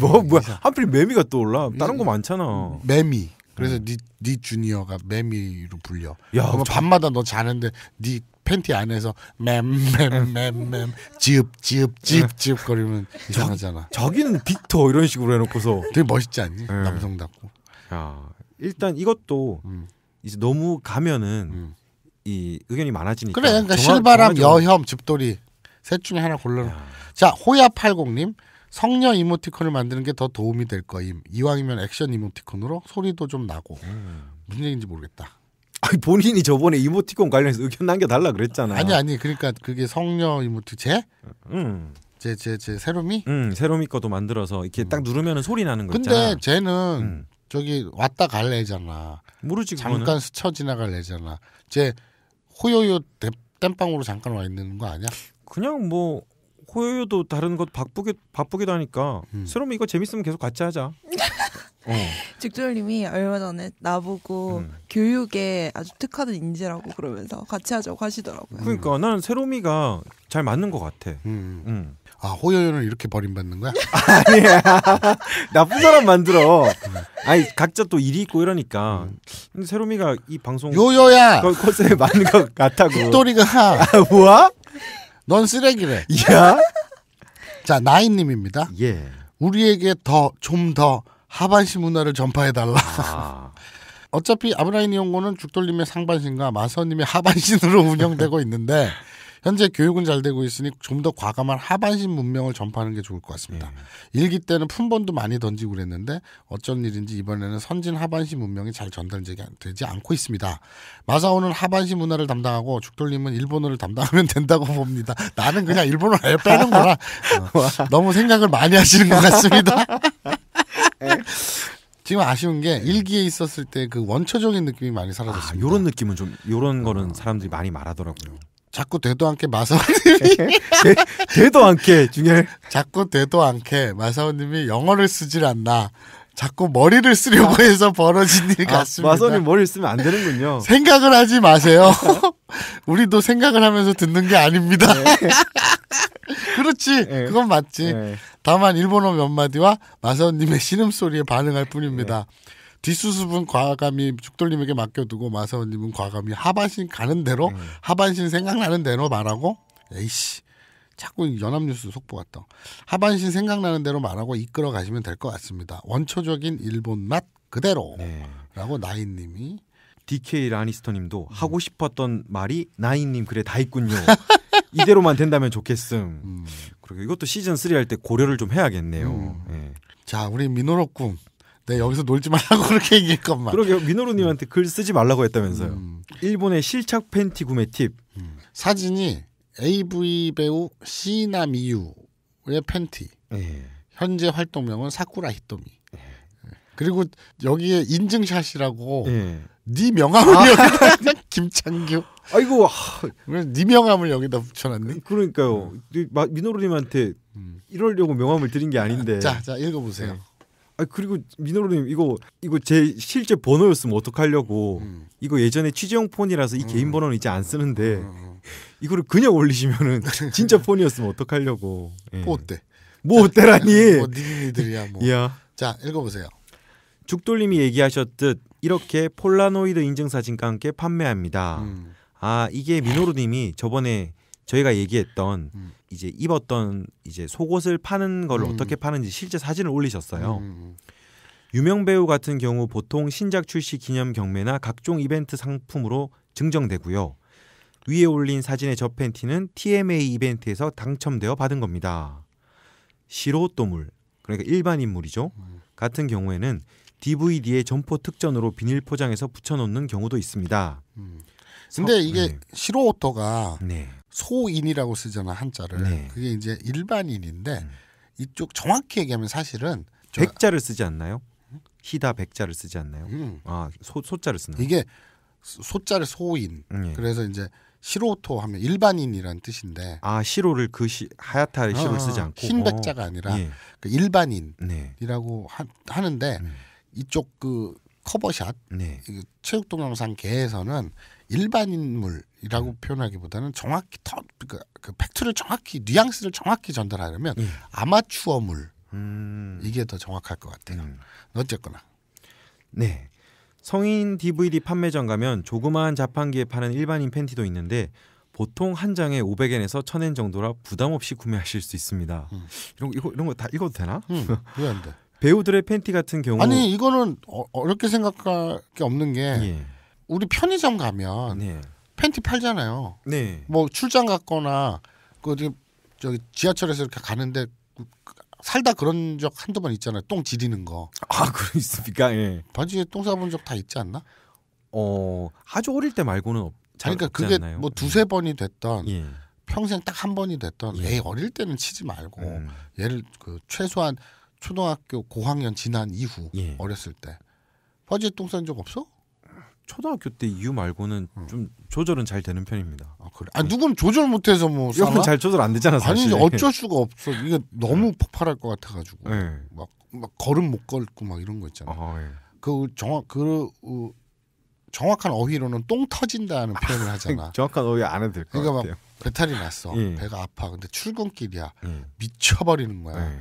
뭐 뭐야? 하필 매미가 떠올라. 다른 거 많잖아. 매미. 그래서 니니 음. 주니어가 매미로 불려. 야, 그럼 저... 밤마다 너 자는데 니 팬티 안에서 맴맴맴맴 찝찝찝찝 음. 음. 거리면 이상하잖아. 저, 자기는 빅터 이런 식으로 해놓고서 되게 멋있지 않니? 네. 남성답고. 야 일단 이것도 음. 이제 너무 가면은 음. 이 의견이 많아지니까. 그래, 그러니까 정하, 실바람, 정하죠. 여혐, 집돌이 셋 중에 하나 골라. 자 호야 팔공님 성녀 이모티콘을 만드는 게 더 도움이 될 거임. 이왕이면 액션 이모티콘으로 소리도 좀 나고. 음. 무슨 얘기인지 모르겠다. 아니, 본인이 저번에 이모티콘 관련해서 의견 남겨달라 그랬잖아. 아니 아니 그러니까 그게 성녀 이모티 제? 음. 제, 제, 제, 세롬이? 음, 세롬이 것도 만들어서 이렇게 음. 딱 누르면 소리 나는 거 근데 있잖아. 근데 쟤는 음. 저기 왔다 갈 애잖아. 모르지 잠깐 그거는? 스쳐 지나갈 애잖아. 쟤 호요요 땜빵으로 잠깐 와 있는 거 아니야? 그냥 뭐 호요요도 다른 것 바쁘게 바쁘게도 하니까 음. 새롬 이거 재밌으면 계속 같이 하자. 어. 직졸님이 얼마 전에 나보고 음. 교육에 아주 특화된 인재라고 그러면서 같이 하자고 하시더라고요. 그러니까 음. 나는 새롬이가 잘 맞는 것 같아. 음, 음. 음. 아 호요요는 이렇게 버림받는 거야? 아니야 나쁜 사람 만들어. 아니 각자 또 일이 있고 이러니까. 근데 새롬이가 이 방송 요요야 컨셉에 맞는 것 같다고. 스리가 아, 뭐야? 넌 쓰레기래. 야. 자 나인님입니다. 예. 우리에게 더 좀 더 하반신 문화를 전파해 달라. 아. 어차피 아브라인 이용고는 죽돌님의 상반신과 마선님의 하반신으로 운영되고 있는데 현재 교육은 잘 되고 있으니 좀 더 과감한 하반신 문명을 전파하는 게 좋을 것 같습니다. 음. 일기 때는 품번도 많이 던지고 그랬는데 어쩐 일인지 이번에는 선진 하반신 문명이 잘 전달되지 않고 있습니다. 마사오는 하반신 문화를 담당하고 죽돌님은 일본어를 담당하면 된다고 봅니다. 나는 그냥 일본어 아 빼는 거라 너무 생각을 많이 하시는 것 같습니다. 예. 지금 아쉬운 게 일기에 있었을 때 그 원초적인 느낌이 많이 사라졌습니다. 이런 아, 느낌은 좀 이런 어. 거는 사람들이 많이 말하더라고요. 자꾸 되도 않게 마사오님이 되도 않게 중에 자꾸 되도 않게 마사오님이 영어를 쓰질 않나 자꾸 머리를 쓰려고 아. 해서 벌어진 일 아, 같습니다. 마사오님 머리를 쓰면 안 되는군요. 생각을 하지 마세요. 우리도 생각을 하면서 듣는 게 아닙니다. 네. 그렇지 네. 그건 맞지. 네. 다만 일본어 몇 마디와 마사오님의 신음소리에 반응할 뿐입니다. 뒷수습은 과감히 죽돌님에게 맡겨두고 마사오님은 과감히 하반신 가는 대로 음. 하반신 생각나는 대로 말하고 에이씨 자꾸 연합뉴스 속보 같다. 하반신 생각나는 대로 말하고 이끌어 가시면 될 것 같습니다. 원초적인 일본 맛 그대로라고 네. 나인님이 DK 라니스터님도 음. 하고 싶었던 말이 나인님 그래 다 있군요. 이대로만 된다면 좋겠음. 음. 그리고 이것도 시즌 3 할 때 고려를 좀 해야겠네요. 음. 네. 자 우리 민호롭군 네 여기서 놀지 말라고 그렇게 얘기할 것만. 그러게요. 민호루님한테 글 쓰지 말라고 했다면서요. 음. 일본의 실착 팬티 구매 팁. 음. 사진이 AV 배우 시나미유의 팬티. 예. 현재 활동명은 사쿠라 히토미. 예. 그리고 여기에 인증샷이라고 예. 네 명함을 아. 여기다 김창규. 아이고 왜네 명함을 여기다 붙여놨니? 그러니까요. 음. 민호루님한테 음. 이러려고 명함을 드린 게 아닌데. 자, 자 읽어보세요. 네. 아 그리고 민호로님 이거 이거 제 실제 번호였으면 어떡하려고 음. 이거 예전에 취재용 폰이라서 이 음. 개인 번호는 이제 안 쓰는데 음, 음, 이거를 그냥 올리시면은 진짜 폰이었으면 어떡하려고 예. 뭐 어때 뭐 어때라니 뭐 니들이야 뭐자 읽어보세요 죽돌님이 얘기하셨듯 이렇게 폴라노이드 인증 사진과 함께 판매합니다 음. 아 이게 민호로님이 저번에 저희가 얘기했던 음. 이제 입었던 이제 속옷을 파는 걸 음. 어떻게 파는지 실제 사진을 올리셨어요. 음, 음, 음. 유명 배우 같은 경우 보통 신작 출시 기념 경매나 각종 이벤트 상품으로 증정되고요. 위에 올린 사진의 저 팬티는 TMA 이벤트에서 당첨되어 받은 겁니다. 시로또물 그러니까 일반 인물이죠. 음. 같은 경우에는 DVD에 점포 특전으로 비닐 포장해서 붙여놓는 경우도 있습니다. 근데 이게 네. 시로오토가 네. 소인이라고 쓰잖아 한자를. 네. 그게 이제 일반인인데 음. 이쪽 정확히 얘기하면 사실은 백자를 쓰지 않나요? 희다 백자를 쓰지 않나요? 음. 아 소, 소자를 쓰는 이게 소자를 소인. 음, 그래서 이제 시로토 하면 일반인이란 뜻인데 아 시로를 그 시, 하야타의 아, 시로를 어, 쓰지 않고 흰 백자가 어. 아니라 예. 그 일반인이라고 네. 하, 는데 음. 이쪽 그 커버샷 네. 체육동영상 계에서는 일반인물이라고 음. 표현하기보다는 정확히 더, 그, 그 팩트를 정확히 뉘앙스를 정확히 전달하려면 음. 아마추어물 음. 이게 더 정확할 것 같아요. 음. 어쨌거나 네 성인 DVD 판매점 가면 조그마한 자판기에 파는 일반인 팬티도 있는데 보통 한 장에 500엔에서 1000엔 정도라 부담 없이 구매하실 수 있습니다. 음. 이런 이거 이런 거 다 읽어도 되나? 음. 왜안 돼? 배우들의 팬티 같은 경우 아니 이거는 어, 렵게 생각할 게 없는 게. 예. 우리 편의점 가면 네. 팬티 팔잖아요. 네. 뭐 출장 갔거나 그 어디 저기 지하철에서 이렇게 가는데 그, 그, 살다 그런 적 한두 번 있잖아요. 똥 지리는 거. 아, 그런 있습니까? 예. 바지에 똥 싸본 적 다 있지 않나? 어, 아주 어릴 때 말고는 없. 그러니까 그게 않나요? 뭐 예. 두세 예. 번이 됐던 예. 평생 딱 한 번이 됐던 예. 애 어릴 때는 치지 말고 음. 얘를 그 최소한 초등학교 고학년 지난 이후 예. 어렸을 때 바지에 똥 싼 적 없어? 초등학교 때이유 말고는 음. 좀 조절은 잘 되는 편입니다. 아 그래. 아 누군 조절 못해서 뭐. 싸나? 잘 조절 안 되잖아 사실. 아니 어쩔 수가 없어. 이게 네. 너무 폭발할 것 같아가지고 막막 네. 막 걸음 못 걸고 막 이런 거 있잖아. 아, 예. 그 정확 그 어, 정확한 어휘로는 똥 터진다는 표현을 하잖아. 정확한 어휘 안 해도 될것 그러니까 막 같아요. 배탈이 났어. 예. 배가 아파. 근데 출근길이야. 예. 미쳐버리는 거야. 예.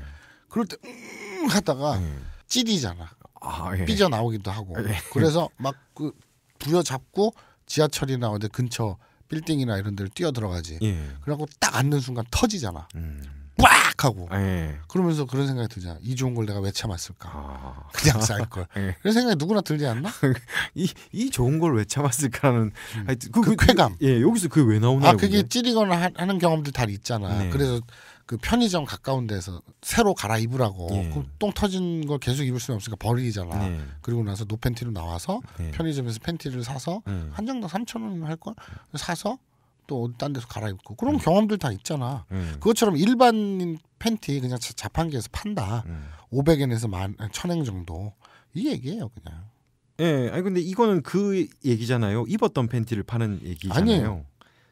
그럴 때음 하다가 예. 찌리잖아. 아, 예. 삐져 나오기도 하고. 예. 그래서 막그 부여잡고 지하철이나 어디 근처 빌딩이나 이런 데를 뛰어 들어가지. 예. 그러고 딱 앉는 순간 터지잖아. 음. 하고 예. 그러면서 그런 생각이 들잖아 이 좋은 걸 내가 왜 참았을까 아. 그냥 쌀걸 예. 그런 생각이 누구나 들지 않나 이, 이 좋은 걸 왜 참았을까는 음. 하여튼 그, 그, 쾌감 예 여기서 그게 왜나오냐요아 그게 근데? 찌리거나 하, 는 경험들 다 있잖아 네. 그래서 그 편의점 가까운 데서 새로 갈아입으라고 예. 그똥 터진 걸 계속 입을 수는 없으니까 버리잖아 예. 그리고 나서 노팬티로 나와서 예. 편의점에서 팬티를 사서 네. 한정당 삼천 원이 할걸 사서 또딴 데서 갈아입고 그런 음. 경험들 다 있잖아 그것처럼 일반 팬티 그냥 자판기에서 판다 오백 엔에서 만 천 엔 정도 이 얘기예요 그냥 예 아니 근데 이거는 그 얘기잖아요 입었던 팬티를 파는 얘기잖아요 아니에요.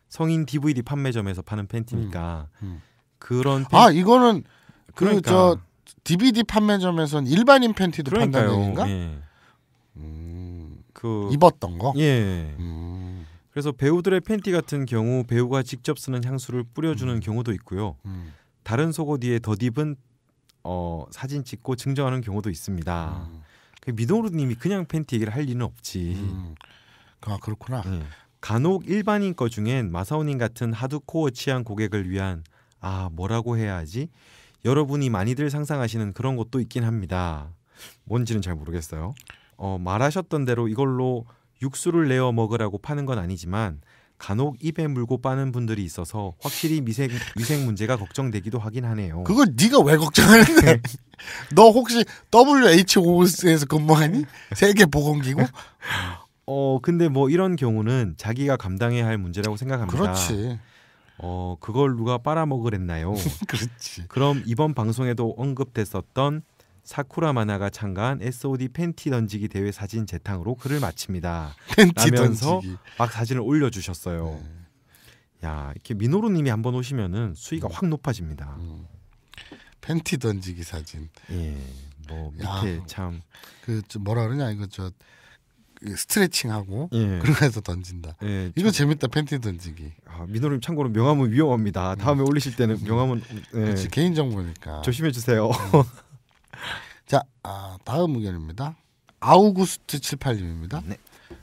성인 DVD 판매점에서 파는 팬티니까 음, 음. 그런 아, 팬... 아 이거는 그 그러니까. 그저 DVD 판매점에선 일반인 팬티도 판다는 얘가 예. 음, 그 입었던 거? 예. 음. 그래서 배우들의 팬티 같은 경우 배우가 직접 쓰는 향수를 뿌려주는 음. 경우도 있고요. 음. 다른 속옷 위에 더입은 어, 사진 찍고 증정하는 경우도 있습니다. 음. 그 미도루님이 그냥 팬티 얘기를 할 리는 없지. 음. 아 그렇구나. 예. 간혹 일반인 거 중엔 마사오님 같은 하드코어 취향 고객을 위한 아, 뭐라고 해야 하지? 여러분이 많이들 상상하시는 그런 것도 있긴 합니다. 뭔지는 잘 모르겠어요. 어, 말하셨던 대로 이걸로 육수를 내어 먹으라고 파는 건 아니지만 간혹 입에 물고 빠는 분들이 있어서 확실히 미생 위생 문제가 걱정되기도 하긴 하네요. 그건 네가 왜 걱정하는데? 너 혹시 WHO에서 근무하니? 세계 보건기구? 어 근데 뭐 이런 경우는 자기가 감당해야 할 문제라고 생각합니다. 그렇지. 어 그걸 누가 빨아먹으랬나요? 그렇지. 그럼 이번 방송에도 언급됐었던 사쿠라 마나가 참가한 SOD 팬티 던지기 대회 사진 재탕으로 글을 마칩니다. 팬티 라면서 던지기. 막 사진을 올려주셨어요. 네. 야 이렇게 미노루님이 한번 오시면은 수위가 음. 확 높아집니다. 음. 팬티 던지기 사진. 예. 뭐 밑에 참. 그 뭐라 그러냐 이거 저 스트레칭하고 예. 그러면서 던진다. 예, 이거 참... 재밌다 팬티 던지기. 아, 민호님 참고로 명함은 위험합니다. 음. 다음에 올리실 때는 명함은 예. 개인 정보니까 조심해 주세요. 음. 자 아, 다음 의견입니다. 아우구스트 78님입니다. 네.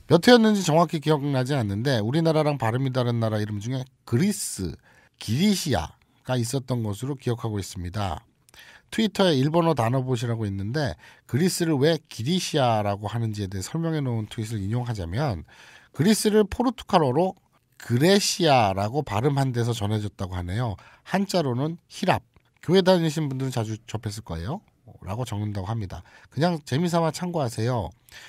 몇 회였는지 정확히 기억나지 않는데 우리나라랑 발음이 다른 나라 이름 중에 그리스, 기리시아가 있었던 것으로 기억하고 있습니다. 트위터에 일본어 단어보시라고 있는데 그리스를 왜 기리시아라고 하는지에 대해 설명해 놓은 트윗을 인용하자면 그리스를 포르투갈어로 그레시아라고 발음한 데서 전해졌다고 하네요. 한자로는 히랍. 교회 다니신 분들은 자주 접했을 거예요. 라고 적는다고 합니다. 그냥 재미삼아 참고하세요.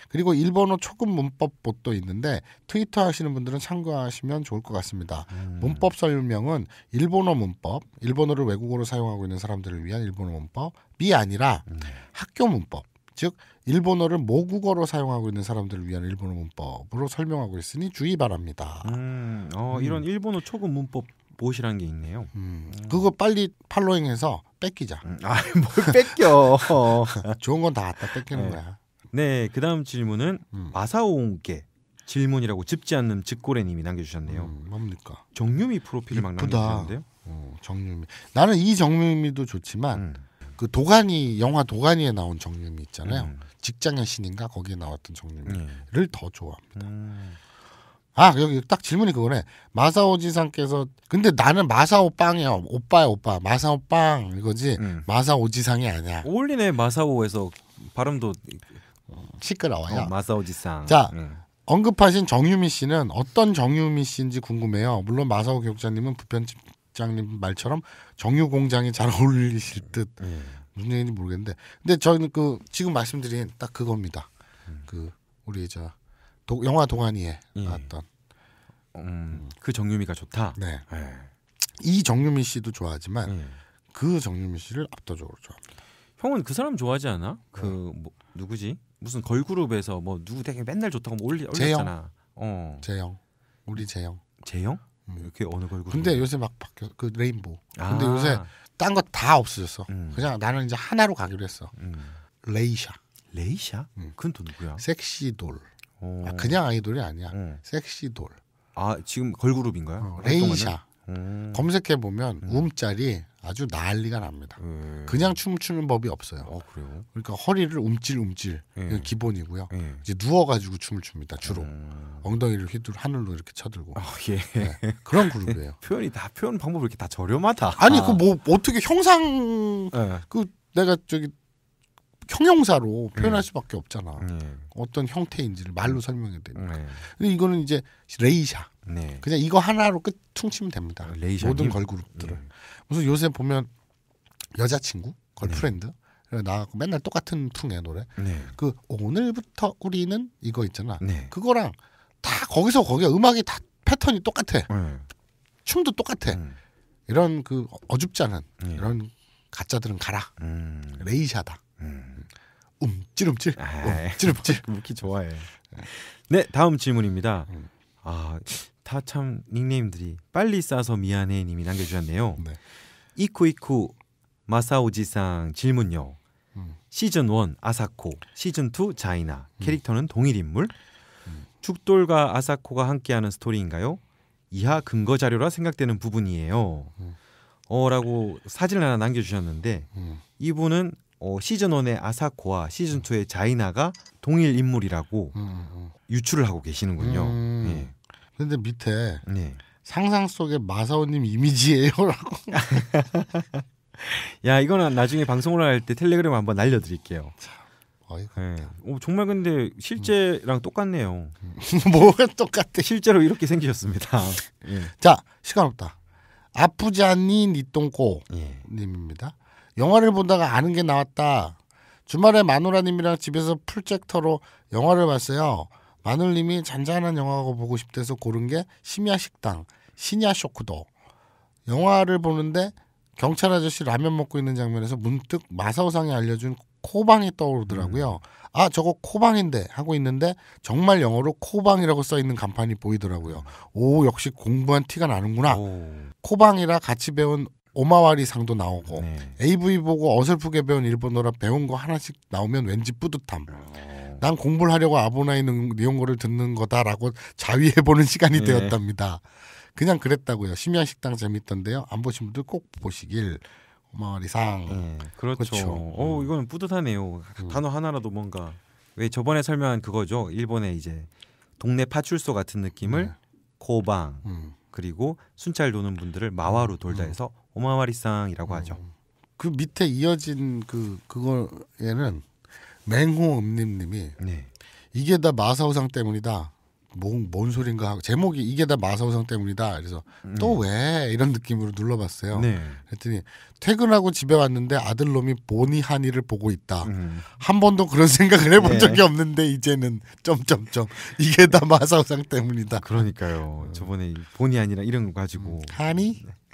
그리고 일본어 초급 문법봇도 있는데 트위터 하시는 분들은 참고하시면 좋을 것 같습니다. 음. 문법 설명은 일본어 문법, 일본어를 외국어로 사용하고 있는 사람들을 위한 일본어 문법이 아니라 음. 학교 문법, 즉 일본어를 모국어로 사용하고 있는 사람들을 위한 일본어 문법으로 설명하고 있으니 주의 바랍니다. 음, 어, 음. 이런 일본어 초급 문법 봇이라는 게 있네요. 음. 그거 빨리 팔로잉해서 뺏기자. 음. 아뭘 뺏겨. 아, 좋은 건다 갖다 뺏기는 네. 거야. 네, 그 다음 질문은 음. 마사오옹께 질문이라고 집지 않는 직고래님이 남겨주셨네요. 음, 뭡니까? 정유미 프로필을 막 남겨주셨는데요. 어, 정유미. 나는 이 정유미도 좋지만 음. 그 도가니 영화 도가니에 나온 정유미 있잖아요. 음. 직장의 신인가 거기에 나왔던 정유미를 네. 더 좋아합니다. 음. 아 여기 딱 질문이 그거네. 마사오 지상께서 근데 나는 마사오 빵이야. 오빠야 오빠. 마사오 빵 이거지. 음. 마사오 지상이 아니야. 어울리네 마사오에서 발음도 시끄러워요. 어, 마사오 지상. 자. 음. 언급하신 정유미 씨는 어떤 정유미 씨인지 궁금해요. 물론 마사오 교육자님은 부편집장님 말처럼 정유 공장이 잘 어울리실 듯 음. 무슨 얘기인지 모르겠는데, 근데 저는 그 지금 말씀드린 딱 그겁니다. 음. 그 우리 저 영화 동안이에 나왔던 예. 음. 음, 그 정유미가 좋다. 네. 네. 이 정유미 씨도 좋아하지만 네. 그 정유미 씨를 압도적으로 좋아합니다. 형은 그 사람 좋아하지 않아? 네. 그 뭐, 누구지? 무슨 걸그룹에서 뭐 누구 되게 맨날 좋다고 뭐 올리 올렸잖아. 어. 재영. 우리 재영. 재영? 음. 이렇게 어느 걸그룹? 근데 요새 막 바뀌어 그 레인보우. 아. 근데 요새 딴 거 다 없어졌어. 음. 그냥 나는 이제 하나로 가기로 했어. 음. 레이샤. 레이샤? 음. 그건 또 누구야? 섹시돌. 아, 그냥 아이돌이 아니야. 어. 섹시돌. 아 지금 걸그룹인가요? 어, 레이샤. 음. 검색해 보면 음. 움짤이 아주 난리가 납니다. 음. 그냥 춤추는 법이 없어요. 어, 그래요? 그러니까 허리를 움찔움찔 예. 기본이고요. 예. 이제 누워가지고 춤을 춥니다. 주로 음. 엉덩이를 휘둘 하늘로 이렇게 쳐들고 어, 예. 네. 그런 그룹이에요. 표현이 다 표현 방법이 렇게다 저렴하다. 아니 아. 그뭐 어떻게 형상 예. 그 내가 저기 형용사로 음. 표현할 수밖에 없잖아. 네. 어떤 형태인지를 말로 설명해야 되니까. 네. 근데 이거는 이제 레이샤. 네. 그냥 이거 하나로 끝 퉁치면 됩니다. 아, 레이샤 모든 걸그룹들을. 무슨 요새 보면 여자친구, 걸프렌드 나갖고 맨날 똑같은 풍의 노래. 그 오늘부터 우리는 이거 있잖아. 그거랑 다 거기서 거기야 음악이 다 패턴이 똑같아. 춤도 똑같아. 음. 이런 그어줍잖은 예. 이런 가짜들은 가라. 음. 레이샤다. 음. 움찔움찔 움찔움찔 묵기 좋아해. 네 다음 질문입니다. 아다 참 닉네임들이 빨리 싸서 미안해님이 남겨주셨네요. 네. 이쿠이쿠 마사오지상 질문요. 음. 시즌 1 아사코, 시즌 2 자이나 음. 캐릭터는 동일 인물? 음. 죽돌과 아사코가 함께하는 스토리인가요? 이하 근거 자료라 생각되는 부분이에요. 음. 어라고 사진을 하나 남겨주셨는데 이분은 어, 시즌 1의 아사코와 시즌 2의 자이나가 동일 인물이라고 음. 음. 유추를 하고 계시는군요. 음. 예. 데 밑에 네. 상상 속의 마사오님 이미지예요라고. 야 이거는 나중에 방송을 할 때 텔레그램 한번 날려드릴게요. 네. 오, 정말 근데 실제랑 음. 똑같네요. 뭐가 똑같아? 실제로 이렇게 생기셨습니다. 예. 자 시간 없다. 아프지 않니 니똥꼬 예. 님입니다. 영화를 보다가 아는 게 나왔다. 주말에 마누라님이랑 집에서 풀젝터로 영화를 봤어요. 마눌님이 잔잔한 영화가 보고 싶대서 고른 게 심야식당, 신야쇼크도. 영화를 보는데 경찰 아저씨 라면 먹고 있는 장면에서 문득 마사오상이 알려준 코방이 떠오르더라고요. 음. 아 저거 코방인데 하고 있는데 정말 영어로 코방이라고 써 있는 간판이 보이더라고요. 오 역시 공부한 티가 나는구나. 오. 코방이라 같이 배운 오마와리 상도 나오고 네. AV 보고 어설프게 배운 일본어라 배운 거 하나씩 나오면 왠지 뿌듯함. 아. 난 공부를 하려고 아보나는내용고를 듣는 거다라고 자위해보는 시간이 네. 되었답니다. 그냥 그랬다고요. 심야식당 재밌던데요. 안 보신 분들 꼭 보시길. 오마와리상. 네. 그렇죠. 그렇죠. 어, 음. 이거는 뿌듯하네요. 음. 단어 하나라도 뭔가 왜 저번에 설명한 그거죠. 일본의 이제 동네 파출소 같은 느낌을 네. 고방 음. 그리고 순찰 도는 분들을 마와로 음. 돌다 해서 오마와리상이라고 하죠. 음. 그 밑에 이어진 그 그거에는 맹호음님님이 네. 이게 다 마사오상 때문이다. 뭔, 뭔 소린가 하고 제목이 이게 다 마사오상 때문이다. 그래서 음. 또왜 이런 느낌으로 눌러봤어요. 네. 그랬더니 퇴근하고 집에 왔는데 아들 놈이 보니 하니를 보고 있다. 음. 한 번도 그런 생각을 해본 네. 적이 없는데 이제는 점점점 이게 다 마사오상 때문이다. 그러니까요. 저번에 보니 하니랑 이런 거 가지고 음. 하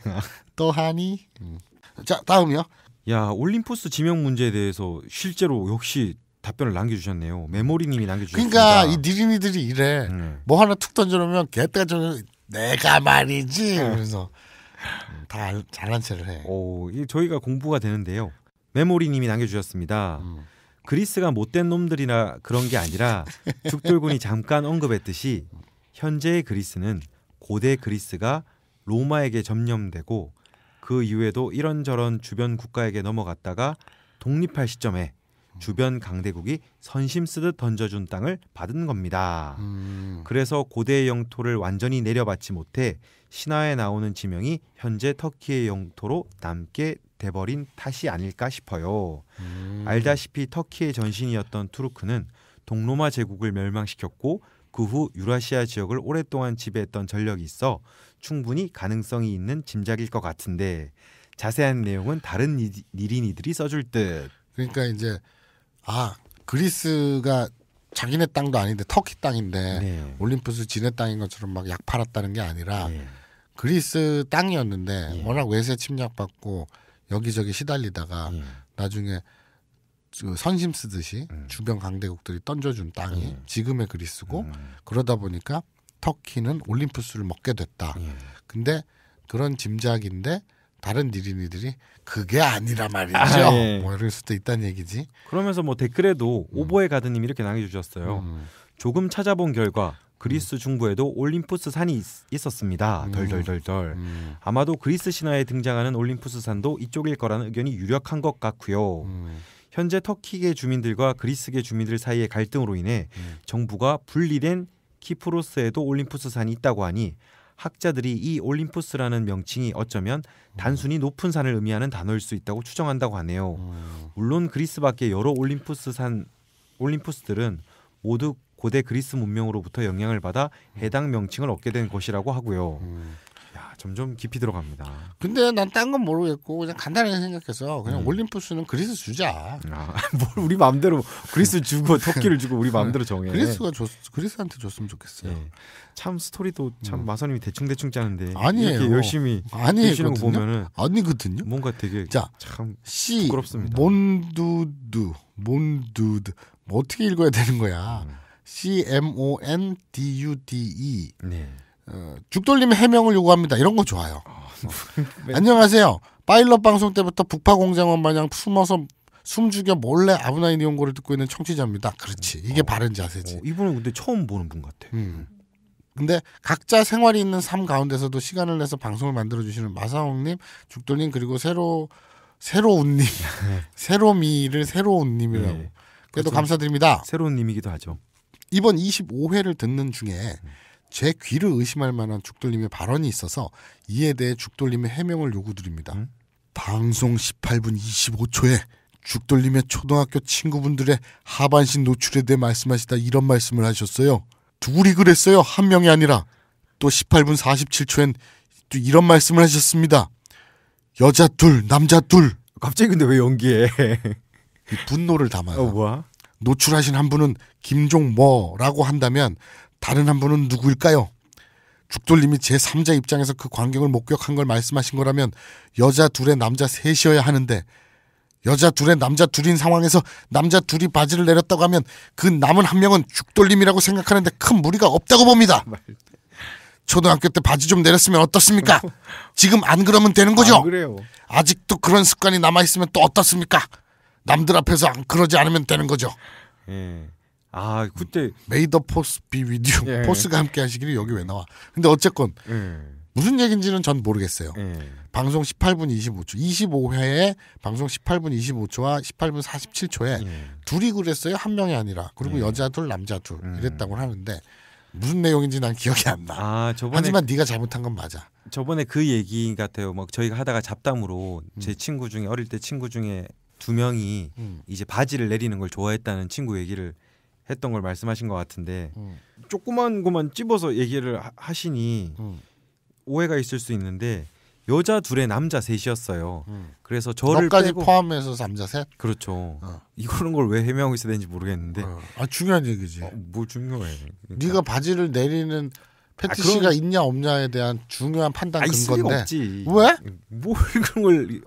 또 하니? 음. 자 다음이요. 야 올림포스 지명 문제에 대해서 실제로 역시 답변을 남겨주셨네요. 메모리님이 남겨주셨습니다. 그러니까 이 니린이들이 이래. 음. 뭐 하나 툭 던져놓으면 개때가저 내가 말이지. 네. 그래서 다 잘난 체를 해. 오, 저희가 공부가 되는데요. 메모리님이 남겨주셨습니다. 음. 그리스가 못된 놈들이나 그런 게 아니라 죽돌군이 잠깐 언급했듯이 현재의 그리스는 고대 그리스가 로마에게 점령되고 그 이후에도 이런저런 주변 국가에게 넘어갔다가 독립할 시점에 음. 주변 강대국이 선심 쓰듯 던져준 땅을 받은 겁니다. 음. 그래서 고대의 영토를 완전히 내려받지 못해 신화에 나오는 지명이 현재 터키의 영토로 남게 돼버린 탓이 아닐까 싶어요. 음. 알다시피 터키의 전신이었던 투르크는 동로마 제국을 멸망시켰고 그 후 유라시아 지역을 오랫동안 지배했던 전력이 있어 충분히 가능성이 있는 짐작일 것 같은데 자세한 내용은 다른 니린이들이 써줄 듯. 그러니까 이제 아 그리스가 자기네 땅도 아닌데 터키 땅인데 네. 올림푸스 지네 땅인 것처럼 막약 팔았다는 게 아니라 네. 그리스 땅이었는데 네. 워낙 외세 침략받고 여기저기 시달리다가 네. 나중에 선심 쓰듯이 음. 주변 강대국들이 던져준 땅이 네. 지금의 그리스고 음. 그러다 보니까 터키는 올림푸스를 먹게 됐다. 예. 근데 그런 짐작인데 다른 니린이들이 그게 아니라 말이죠. 아, 예. 뭐 이럴 수도 있다는 얘기지. 그러면서 뭐 댓글에도 음. 오보의 가드님 이렇게 남겨주셨어요. 음. 조금 찾아본 결과 그리스 음. 중부에도 올림푸스 산이 있, 었습니다 음. 덜덜덜덜. 음. 아마도 그리스 신화에 등장하는 올림푸스 산도 이쪽일 거라는 의견이 유력한 것 같고요. 음. 현재 터키계 주민들과 그리스계 주민들 사이의 갈등으로 인해 음. 정부가 분리된 키프로스에도 올림푸스산이 있다고 하니 학자들이 이 올림푸스라는 명칭이 어쩌면 단순히 높은 산을 의미하는 단어일 수 있다고 추정한다고 하네요. 음. 물론 그리스 밖의 여러 올림푸스 산 올림푸스들은 모두 고대 그리스 문명으로부터 영향을 받아 해당 명칭을 얻게 된 것이라고 하고요. 음. 점점 깊이 들어갑니다. 근데 난 딴 건 모르겠고 그냥 간단하게 생각해서 그냥 음. 올림푸스는 그리스 주자. 아, 뭘 우리 마음대로 그리스 주고 터키를 주고 우리 마음대로 정해. 그리스가 줬 그리스한테 줬으면 좋겠어요. 네. 참 스토리도 참 음. 마선님이 대충 대충 짜는데 아니에요. 이렇게 열심히 아니시는 거 보면은 아니거든요. 뭔가 되게 자참 부끄럽습니다. 몬두두 몬두드 뭐 어떻게 읽어야 되는 거야? 음. C M O N D U D E. 네. 어, 죽돌림 해명을 요구합니다. 이런 거 좋아요. 어. 안녕하세요. 파일럿 방송 때부터 북파공장원 마냥 숨어서 숨죽여 몰래 아브나인 이용고를 듣고 있는 청취자입니다. 그렇지. 이게 어, 바른 자세지. 어, 이분은 근데 처음 보는 분 같아. 음. 근데 각자 생활이 있는 삶 가운데서도 시간을 내서 방송을 만들어 주시는 마사홍님, 죽돌님 그리고 새로 새로운님, 새로미를 새로운님이라고. 네. 그래도 그렇죠. 감사드립니다. 새로운님이기도 하죠. 이번 25회를 듣는 중에 음. 제 귀를 의심할 만한 죽돌림의 발언이 있어서 이에 대해 죽돌림의 해명을 요구드립니다. 음? 방송 18분 25초에 죽돌림의 초등학교 친구분들의 하반신 노출에 대해 말씀하시다 이런 말씀을 하셨어요. 둘이 그랬어요. 한 명이 아니라. 또 18분 47초엔 또 이런 말씀을 하셨습니다. 여자 둘, 남자 둘. 갑자기 근데 왜 연기해? 분노를 담아요. 어, 노출하신 한 분은 김종모라고 한다면 다른 한 분은 누구일까요? 죽돌님이 제3자 입장에서 그 광경을 목격한 걸 말씀하신 거라면 여자 둘에 남자 셋이어야 하는데 여자 둘에 남자 둘인 상황에서 남자 둘이 바지를 내렸다고 하면 그 남은 한 명은 죽돌림이라고 생각하는데 큰 무리가 없다고 봅니다. 초등학교 때 바지 좀 내렸으면 어떻습니까? 지금 안 그러면 되는 거죠? 아직도 그런 습관이 남아 있으면 또 어떻습니까? 남들 앞에서 안 그러지 않으면 되는 거죠. 예. 아 그때 메이더 포스 비위디오 예. 포스가 함께 하시기를 여기 왜 나와? 근데 어쨌건 예. 무슨 얘긴지는 전 모르겠어요. 예. 방송 18분 25초, 25회에 방송 18분 25초와 18분 47초에 둘이 그랬어요. 한 명이 아니라 그리고 예. 여자 둘 남자 둘 음. 이랬다고 하는데 무슨 내용인지 난 기억이 안 나. 아, 저번에 하지만 네가 잘못한 건 맞아. 저번에 그 얘기 같아요. 막 저희가 하다가 잡담으로 음. 제 친구 중에 어릴 때 친구 중에 두 명이 음. 이제 바지를 내리는 걸 좋아했다는 친구 얘기를 했던 걸 말씀하신 것 같은데 음. 조그만 것만 찝어서 얘기를 하시니 음. 오해가 있을 수 있는데 여자 둘에 남자 셋이었어요. 음. 그래서 저를 까지 포함해서 남자 셋. 그렇죠. 어. 이는걸 왜 해명하고 있어야 되는지 모르겠는데. 어. 아 중요한 얘기지. 어, 뭘 중요해? 그러니까. 네가 바지를 내리는 패티시가 아, 그런... 있냐 없냐에 대한 중요한 판단 아, 근건데. 없지. 왜? 뭐 그런 걸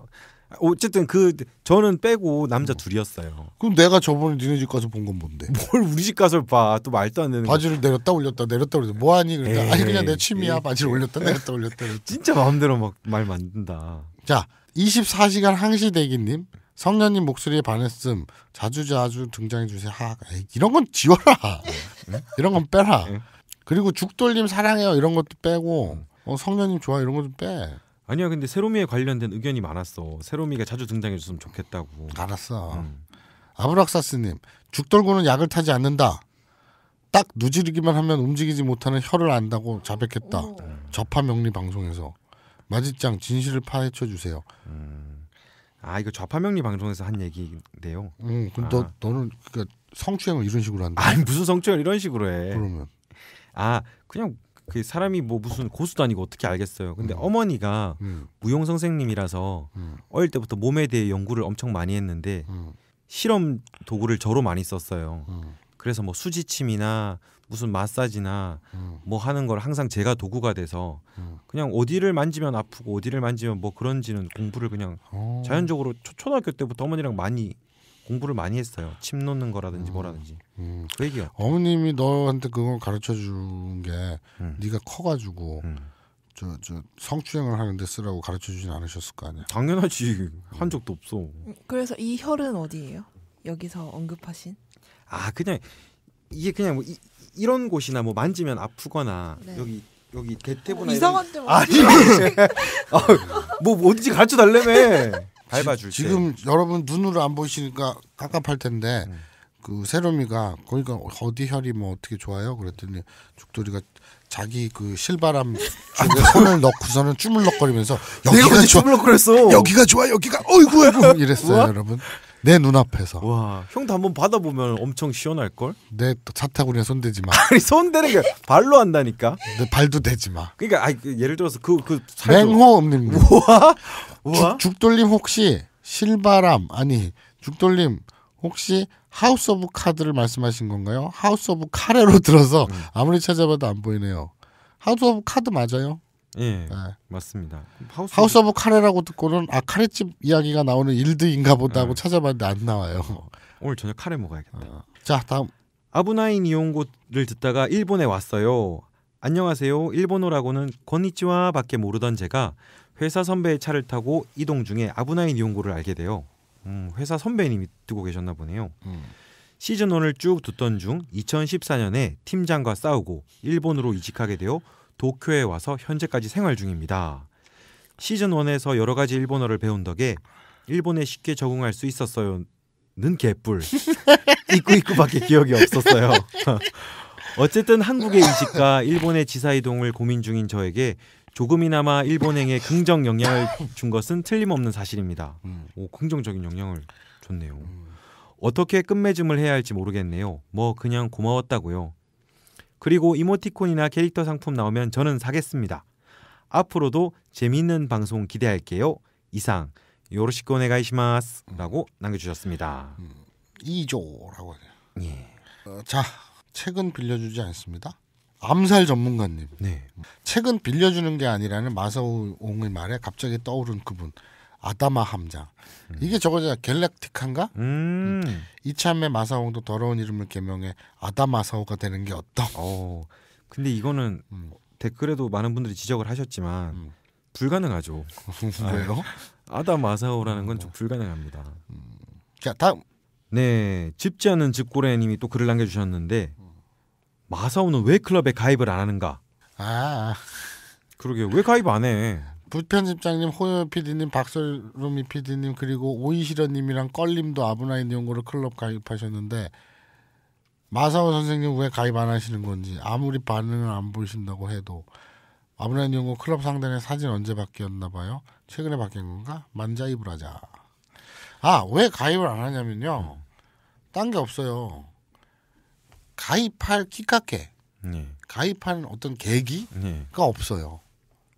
어쨌든 그 저는 빼고 남자 음. 둘이었어요. 그럼 내가 저번에 니네 집 가서 본 건 뭔데? 뭘 우리 집 가서 봐. 또 말도 안 되는 바지를 거. 내렸다 올렸다 내렸다 올렸다 뭐 하니 그러니까 아니 그냥 내 취미야. 에이. 바지를 올렸다 내렸다 올렸다. 내렸다. 진짜 마음대로 막 말 만든다. 자, 24시간 항시 대기 님. 성년님 목소리에 반했음 자주자주 등장해 주세요. 하 에이, 이런 건 지워라. 네? 네? 이런 건 빼라. 네? 그리고 죽돌님 사랑해요 이런 것도 빼고 어, 성년님 좋아 이런 것도 빼. 아니야 근데 세로미에 관련된 의견이 많았어. 세로미가 자주 등장해줬으면 좋겠다고. 알았어. 음. 아브락사스님 죽돌고는 약을 타지 않는다. 딱 누지르기만 하면 움직이지 못하는 혀를 안다고 자백했다. 오. 좌파명리 방송에서 마지짱 진실을 파헤쳐 주세요. 음. 아 이거 좌파명리 방송에서 한 얘기인데요. 음, 근데 아. 너, 너는 그니까 성추행을 이런 식으로 한다. 아니 무슨 성추행 을 이런 식으로 해. 그러면 아 그냥 그 사람이 뭐 무슨 고수도 아니고 어떻게 알겠어요. 근데 음. 어머니가 음. 무용 선생님이라서 음. 어릴 때부터 몸에 대해 연구를 엄청 많이 했는데 음. 실험 도구를 저로 많이 썼어요. 음. 그래서 뭐 수지침이나 무슨 마사지나 음. 뭐 하는 걸 항상 제가 도구가 돼서 그냥 어디를 만지면 아프고 어디를 만지면 뭐 그런지는 공부를 그냥 오. 어. 자연적으로 초, 초등학교 때부터 어머니랑 많이 공부를 많이 했어요. 침 놓는 거라든지 뭐라든지. 음, 그 얘기요. 어머님이 너한테 그걸 가르쳐 준게 음. 네가 커가지고 음. 저, 저 성추행을 하는데 쓰라고 가르쳐 주진 않으셨을 거 아니야. 당연하지. 음. 한 적도 없어. 그래서 이 혈은 어디예요? 여기서 언급하신? 아 그냥 이게 그냥 뭐 이, 이런 곳이나 뭐 만지면 아프거나 네. 여기 여기 대퇴부나 어, 이상한 데 아니 아, 뭐 어디지 가르쳐 달래매 밟아줄 지, 때. 지금 여러분 눈으로 안보시니까 답답할 텐데 음. 그 세롬이가 거기가 어디 혈이 뭐 어떻게 좋아요? 그랬더니 죽돌이가 자기 그 실바람 쪽에 아, 손을 넣고서는 주물럭거리면서 여기가 좋아, 주물럭거렸어. 여기가 좋아, 여기가 어이구 어이구 이랬어요, 여러분. 내 눈앞에서. 와, 형도 한번 받아보면 엄청 시원할 걸. 내 사타구니에 손대지 마. 아니 손대는 게 발로 한다니까. 내 발도 대지 마. 그러니까 아니, 그 예를 들어서 그 그 맹호음님. 우와, 죽, 죽돌님 혹시 실바람 아니 죽돌님 혹시 하우스 오브 카드를 말씀하신 건가요? 하우스 오브 카레로 들어서 음. 아무리 찾아봐도 안 보이네요. 하우스 오브 카드 맞아요? 예, 네. 맞습니다. 하우스, 하우스 오브 카레라고 듣고는 아 카레집 이야기가 나오는 일드인가 보다 하고 네. 찾아봤는데 안 나와요. 오늘 저녁 카레 먹어야겠다. 어. 자 다음 아부나인 이용고를 듣다가 일본에 왔어요. 안녕하세요. 일본어라고는 권니치와밖에 모르던 제가 회사 선배의 차를 타고 이동 중에 아부나인 이용고를 알게 돼요. 음, 회사 선배님이 두고 계셨나 보네요. 음. 시즌 1을 쭉 듣던 중 2014년에 팀장과 싸우고 일본으로 이직하게 되어 도쿄에 와서 현재까지 생활 중입니다. 시즌 1에서 여러 가지 일본어를 배운 덕에 일본에 쉽게 적응할 수 있었어요. 는 개뿔. 이꾸이꾸밖에 기억이 없었어요. 어쨌든 한국의 이직과 일본의 지사 이동을 고민 중인 저에게 조금이나마 일본행에 긍정 영향을 준 것은 틀림없는 사실입니다. 음. 오, 긍정적인 영향을 줬네요. 음. 어떻게 끝맺음을 해야 할지 모르겠네요. 뭐 그냥 고마웠다고요. 그리고 이모티콘이나 캐릭터 상품 나오면 저는 사겠습니다. 앞으로도 재미있는 방송 기대할게요. 이상 요로시코 네가이시마스라고 음. 남겨주셨습니다. 이조라고 하네요. 예. 어, 자 책은 빌려주지 않습니다. 암살 전문가님. 네. 책은 빌려주는 게 아니라는 마사오옹의 말에 갑자기 떠오른 그분. 아다마 함자 음. 이게 저거죠. 갤럭틱한가? 음. 음. 이참에 마사오도 옹 더러운 이름을 개명해 아다마사오가 되는 게어떠 어. 근데 이거는 음. 댓글에도 많은 분들이 지적을 하셨지만 음. 불가능하죠. 왜요? 아, 아다마사오라는 건 좀 불가능합니다. 음. 자, 다음. 네, 집지 않은 집고래님이 또 글을 남겨주셨는데 마사오는 왜 클럽에 가입을 안 하는가? 아. 그러게 왜 가입 안 해? 부편집장님, 호요 PD님, 박설루미 PD님 그리고 오이시러님이랑 껄림도 아브나인 연구를 클럽 가입하셨는데 마사오 선생님 왜 가입 안 하시는 건지 아무리 반응을 안 보이신다고 해도 아브나인 연구 클럽 상단의 사진 언제 바뀌었나 봐요. 최근에 바뀐 건가? 만자입을 하자. 아 왜 가입을 안 하냐면요. 딴 게 없어요. 가입할 키카케 네. 가입하는 어떤 계기가 네. 없어요.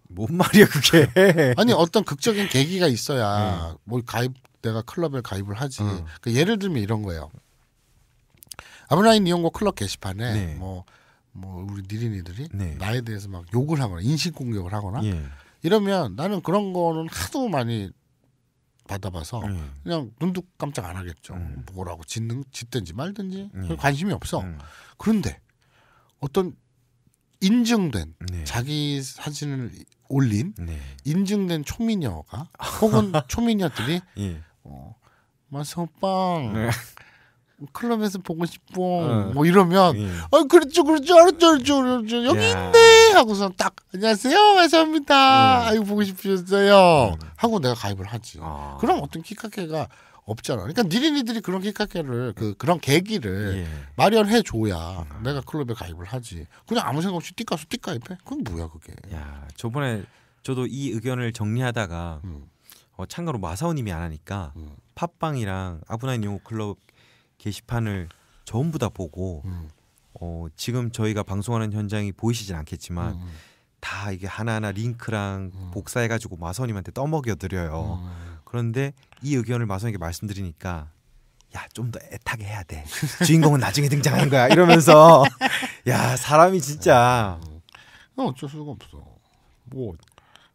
뭔 말이야 그게? 아니 어떤 극적인 계기가 있어야 네. 뭘 가입 내가 클럽에 가입을 하지. 어. 그러니까 예를 들면 이런 거예요. 아브라인 이용고 클럽 게시판에 뭐뭐 네. 뭐 우리 니린이들이 네. 나에 대해서 막 욕을 하거나 인신 공격을 하거나 예. 이러면 나는 그런 거는 하도 많이 받아봐서 음. 그냥 눈도 깜짝 안 하겠죠. 음. 뭐라고 짓는 짓든지 말든지 음. 관심이 없어. 음. 그런데 어떤 인증된 네. 자기 사진을 올린 네. 인증된 초미녀가 혹은 초미녀들이 예. 어, 마서빵 뭐 클럽에서 보고 싶고 어. 뭐 이러면 예. 어 아, 그렇죠 그렇죠 알았죠 알았죠, 알았죠. 여기 야. 있네 하고서 딱 안녕하세요 회사합니다 음. 아이고 보고 싶으셨어요 음. 하고 내가 가입을 하지 아. 그럼 어떤 키카케가 없잖아 그러니까 니린이들이 그런 키카케를 그 그런 계기를 예. 마련해 줘야 음. 아. 내가 클럽에 가입을 하지 그냥 아무 생각 없이 띠까서 띠까입해 그건 뭐야 그게 야 저번에 저도 이 의견을 정리하다가 음. 어, 참가로 마사오님이 안 하니까 음. 팟빵이랑 아브나인 용호 클럽 게시판을 전부 다 보고 음. 어, 지금 저희가 방송하는 현장이 보이시진 않겠지만 음. 음. 다 이게 하나하나 링크랑 음. 복사해가지고 마선님한테 떠먹여 드려요. 음. 그런데 이 의견을 마선에게 말씀드리니까 야 좀 더 애타게 해야 돼. 주인공은 나중에 등장하는 거야. 이러면서 야 사람이 진짜 음. 어, 어쩔 수가 없어. 뭐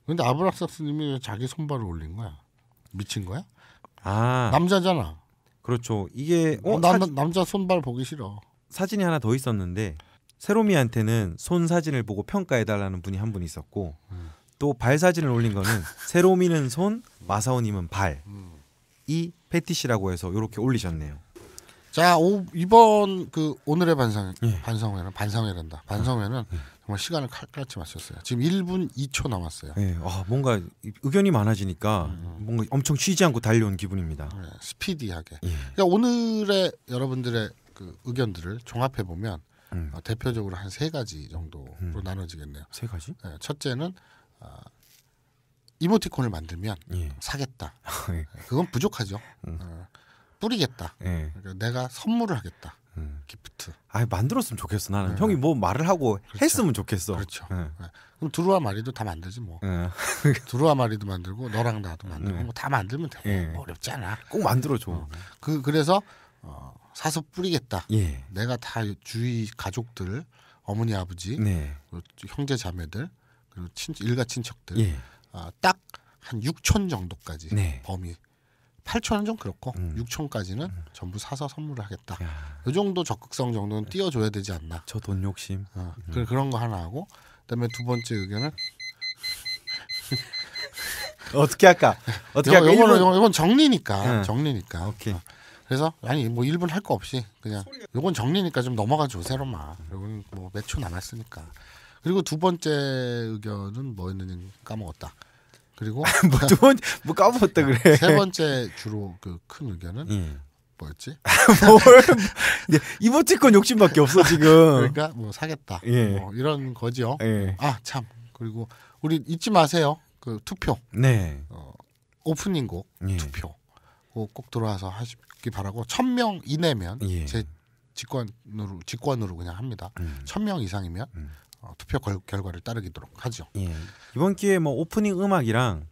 근데 아브락삭스님이 자기 손발을 올린 거야. 미친 거야? 아 남자잖아. 그렇죠. 이게 어, 남, 사진, 남자 손발 보기 싫어. 사진이 하나 더 있었는데 세로미한테는 손 사진을 보고 평가해 달라는 분이 한 분 있었고 음. 또발 사진을 올린 거는 세로미는 손, 마사오님은 발이 음. 패티시라고 해서 이렇게 올리셨네요. 자, 오, 이번 그 오늘의 반상 예. 반상회는 반성회란다반성회는 예. 정말 시간을 칼같이 맞췄어요. 지금 1분 2초 남았어요. 예. 아, 뭔가 의견이 많아지니까 음, 음. 뭔가 엄청 쉬지 않고 달려온 기분입니다. 네, 예, 스피디하게. 그러니까 그 오늘의 여러분들의 그 의견들을 종합해 보면 음. 어, 대표적으로 한 세 가지 정도로 음. 나눠지겠네요. 세 가지? 예, 첫째는 어, 이모티콘을 만들면 예. 사겠다. 예. 네, 그건 부족하죠. 어, 뿌리겠다. 네. 그러니까 내가 선물을 하겠다. 음. 기프트. 아 만들었으면 좋겠어 나는 네. 형이 뭐 말을 하고 그렇죠. 했으면 좋겠어. 그렇죠. 예. 네. 그럼 두루와 마리도 다 만들지 뭐. 예. 두루와 마리도 만들고 너랑 나도 만들고 네. 뭐다 만들면 돼. 뭐 어렵지 않아. 꼭 만들어 줘. 어. 그 그래서 어, 사서 뿌리겠다. 예. 내가 다 주위 가족들, 어머니 아버지, 네. 형제 자매들 그리고 친 일가 친척들 예. 어, 아, 딱한 6천 정도까지 네. 범위 8천은 좀 그렇고 음. 6천까지는 음. 전부 사서 선물을 하겠다. 야. 이 정도 적극성 정도는 띄워줘야 되지 않나. 저 돈 욕심. 어, 음. 그, 런거 하나 하고 그다음에 두 번째 의견은 어떻게 할까? 어떻게 할까? 이건 이건 정리니까 응. 예. 정리니까. 오케이. 어. 그래서 아니 뭐 1분 할 거 없이 그냥 요건 정리니까 좀 넘어가 주세요마. 요건 뭐몇 초 남았으니까. 그리고 두 번째 의견은 뭐였는지 까먹었다. 그리고 아, 뭐두 번째 뭐 까먹었다 그래. 세 번째 주로 그 큰 의견은 음. 뭐였지? 뭘 네, 이모티콘 욕심밖에 없어 지금. 그러니까 뭐 사겠다. 예. 뭐 이런 거지요. 예. 아 참. 그리고 우리 잊지 마세요. 그 투표. 네. 어, 오프닝 곡 예. 투표. 꼭 들어와서 하시기 바라고 천명 이내면 예. 제 직권으로 직권으로 그냥 합니다. 음. 천명 이상이면 음. 어, 투표 결, 결과를 따르기도록 하죠. 예. 이번 기회에 뭐 오프닝 음악이랑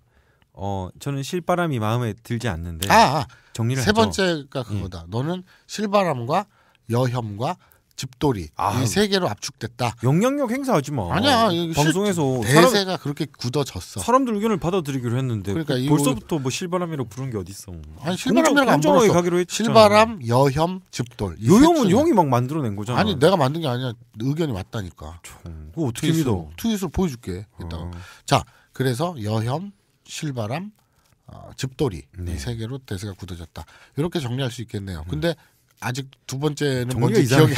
어 저는 실바람이 마음에 들지 않는데 아, 아. 정리를 세 하죠. 번째가 그거다. 예. 너는 실바람과 여혐과 집돌이 아, 이세 개로 압축됐다. 영향력 행사하지 마. 아니야 방송에서 대세가 사람, 그렇게 굳어졌어. 사람들 의견을 받아들이기로 했는데 그러니까 그, 벌써부터 뭐 실바람이라고 부른 게 어디 있어? 아니 실바람이라고 안 불렀어. 가기로 했잖 실바람, 여혐, 집돌. 여혐은 형이 막 만들어낸 거잖아. 아니 내가 만든 게 아니야 의견이 왔다니까. 참, 그 어떻게 투윗으 믿어? 트윗으 보여줄게. 어. 자 그래서 여혐, 실바람, 어, 집돌이 네. 이세 개로 대세가 굳어졌다. 이렇게 정리할 수 있겠네요. 음. 근데 아직 두 번째는 뭔지 기억이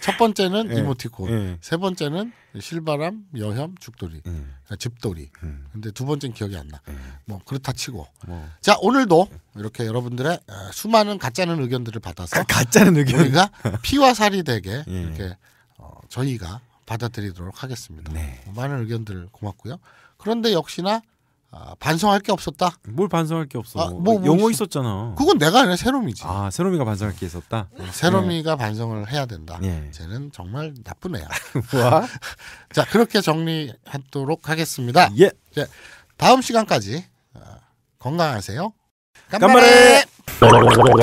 첫 번째는 네. 이모티콘, 네. 세 번째는 실바람, 여혐, 죽돌이, 음. 그러니까 집돌이. 음. 근데 두 번째는 기억이 안 나. 음. 뭐 그렇다 치고. 뭐. 자 오늘도 이렇게 여러분들의 어, 수많은 가짜는 의견들을 받아서 가짜는 의견 우리가 피와 살이 되게 예. 이렇게 어, 저희가 받아들이도록 하겠습니다. 네. 많은 의견들 고맙고요. 그런데 역시나 아, 반성할 게 없었다. 뭘 반성할 게 없어. 아, 뭐, 뭐, 영어 있어. 있었잖아. 그건 내가 아니라 세롬이지. 아, 세롬이가 반성할 게 있었다. 네, 세롬이가 네. 반성을 해야 된다. 네. 쟤는 정말 나쁜 애야. 뭐? 자, 그렇게 정리하도록 하겠습니다. 예. 자, 다음 시간까지 어, 건강하세요. 깜발에. 깜발에.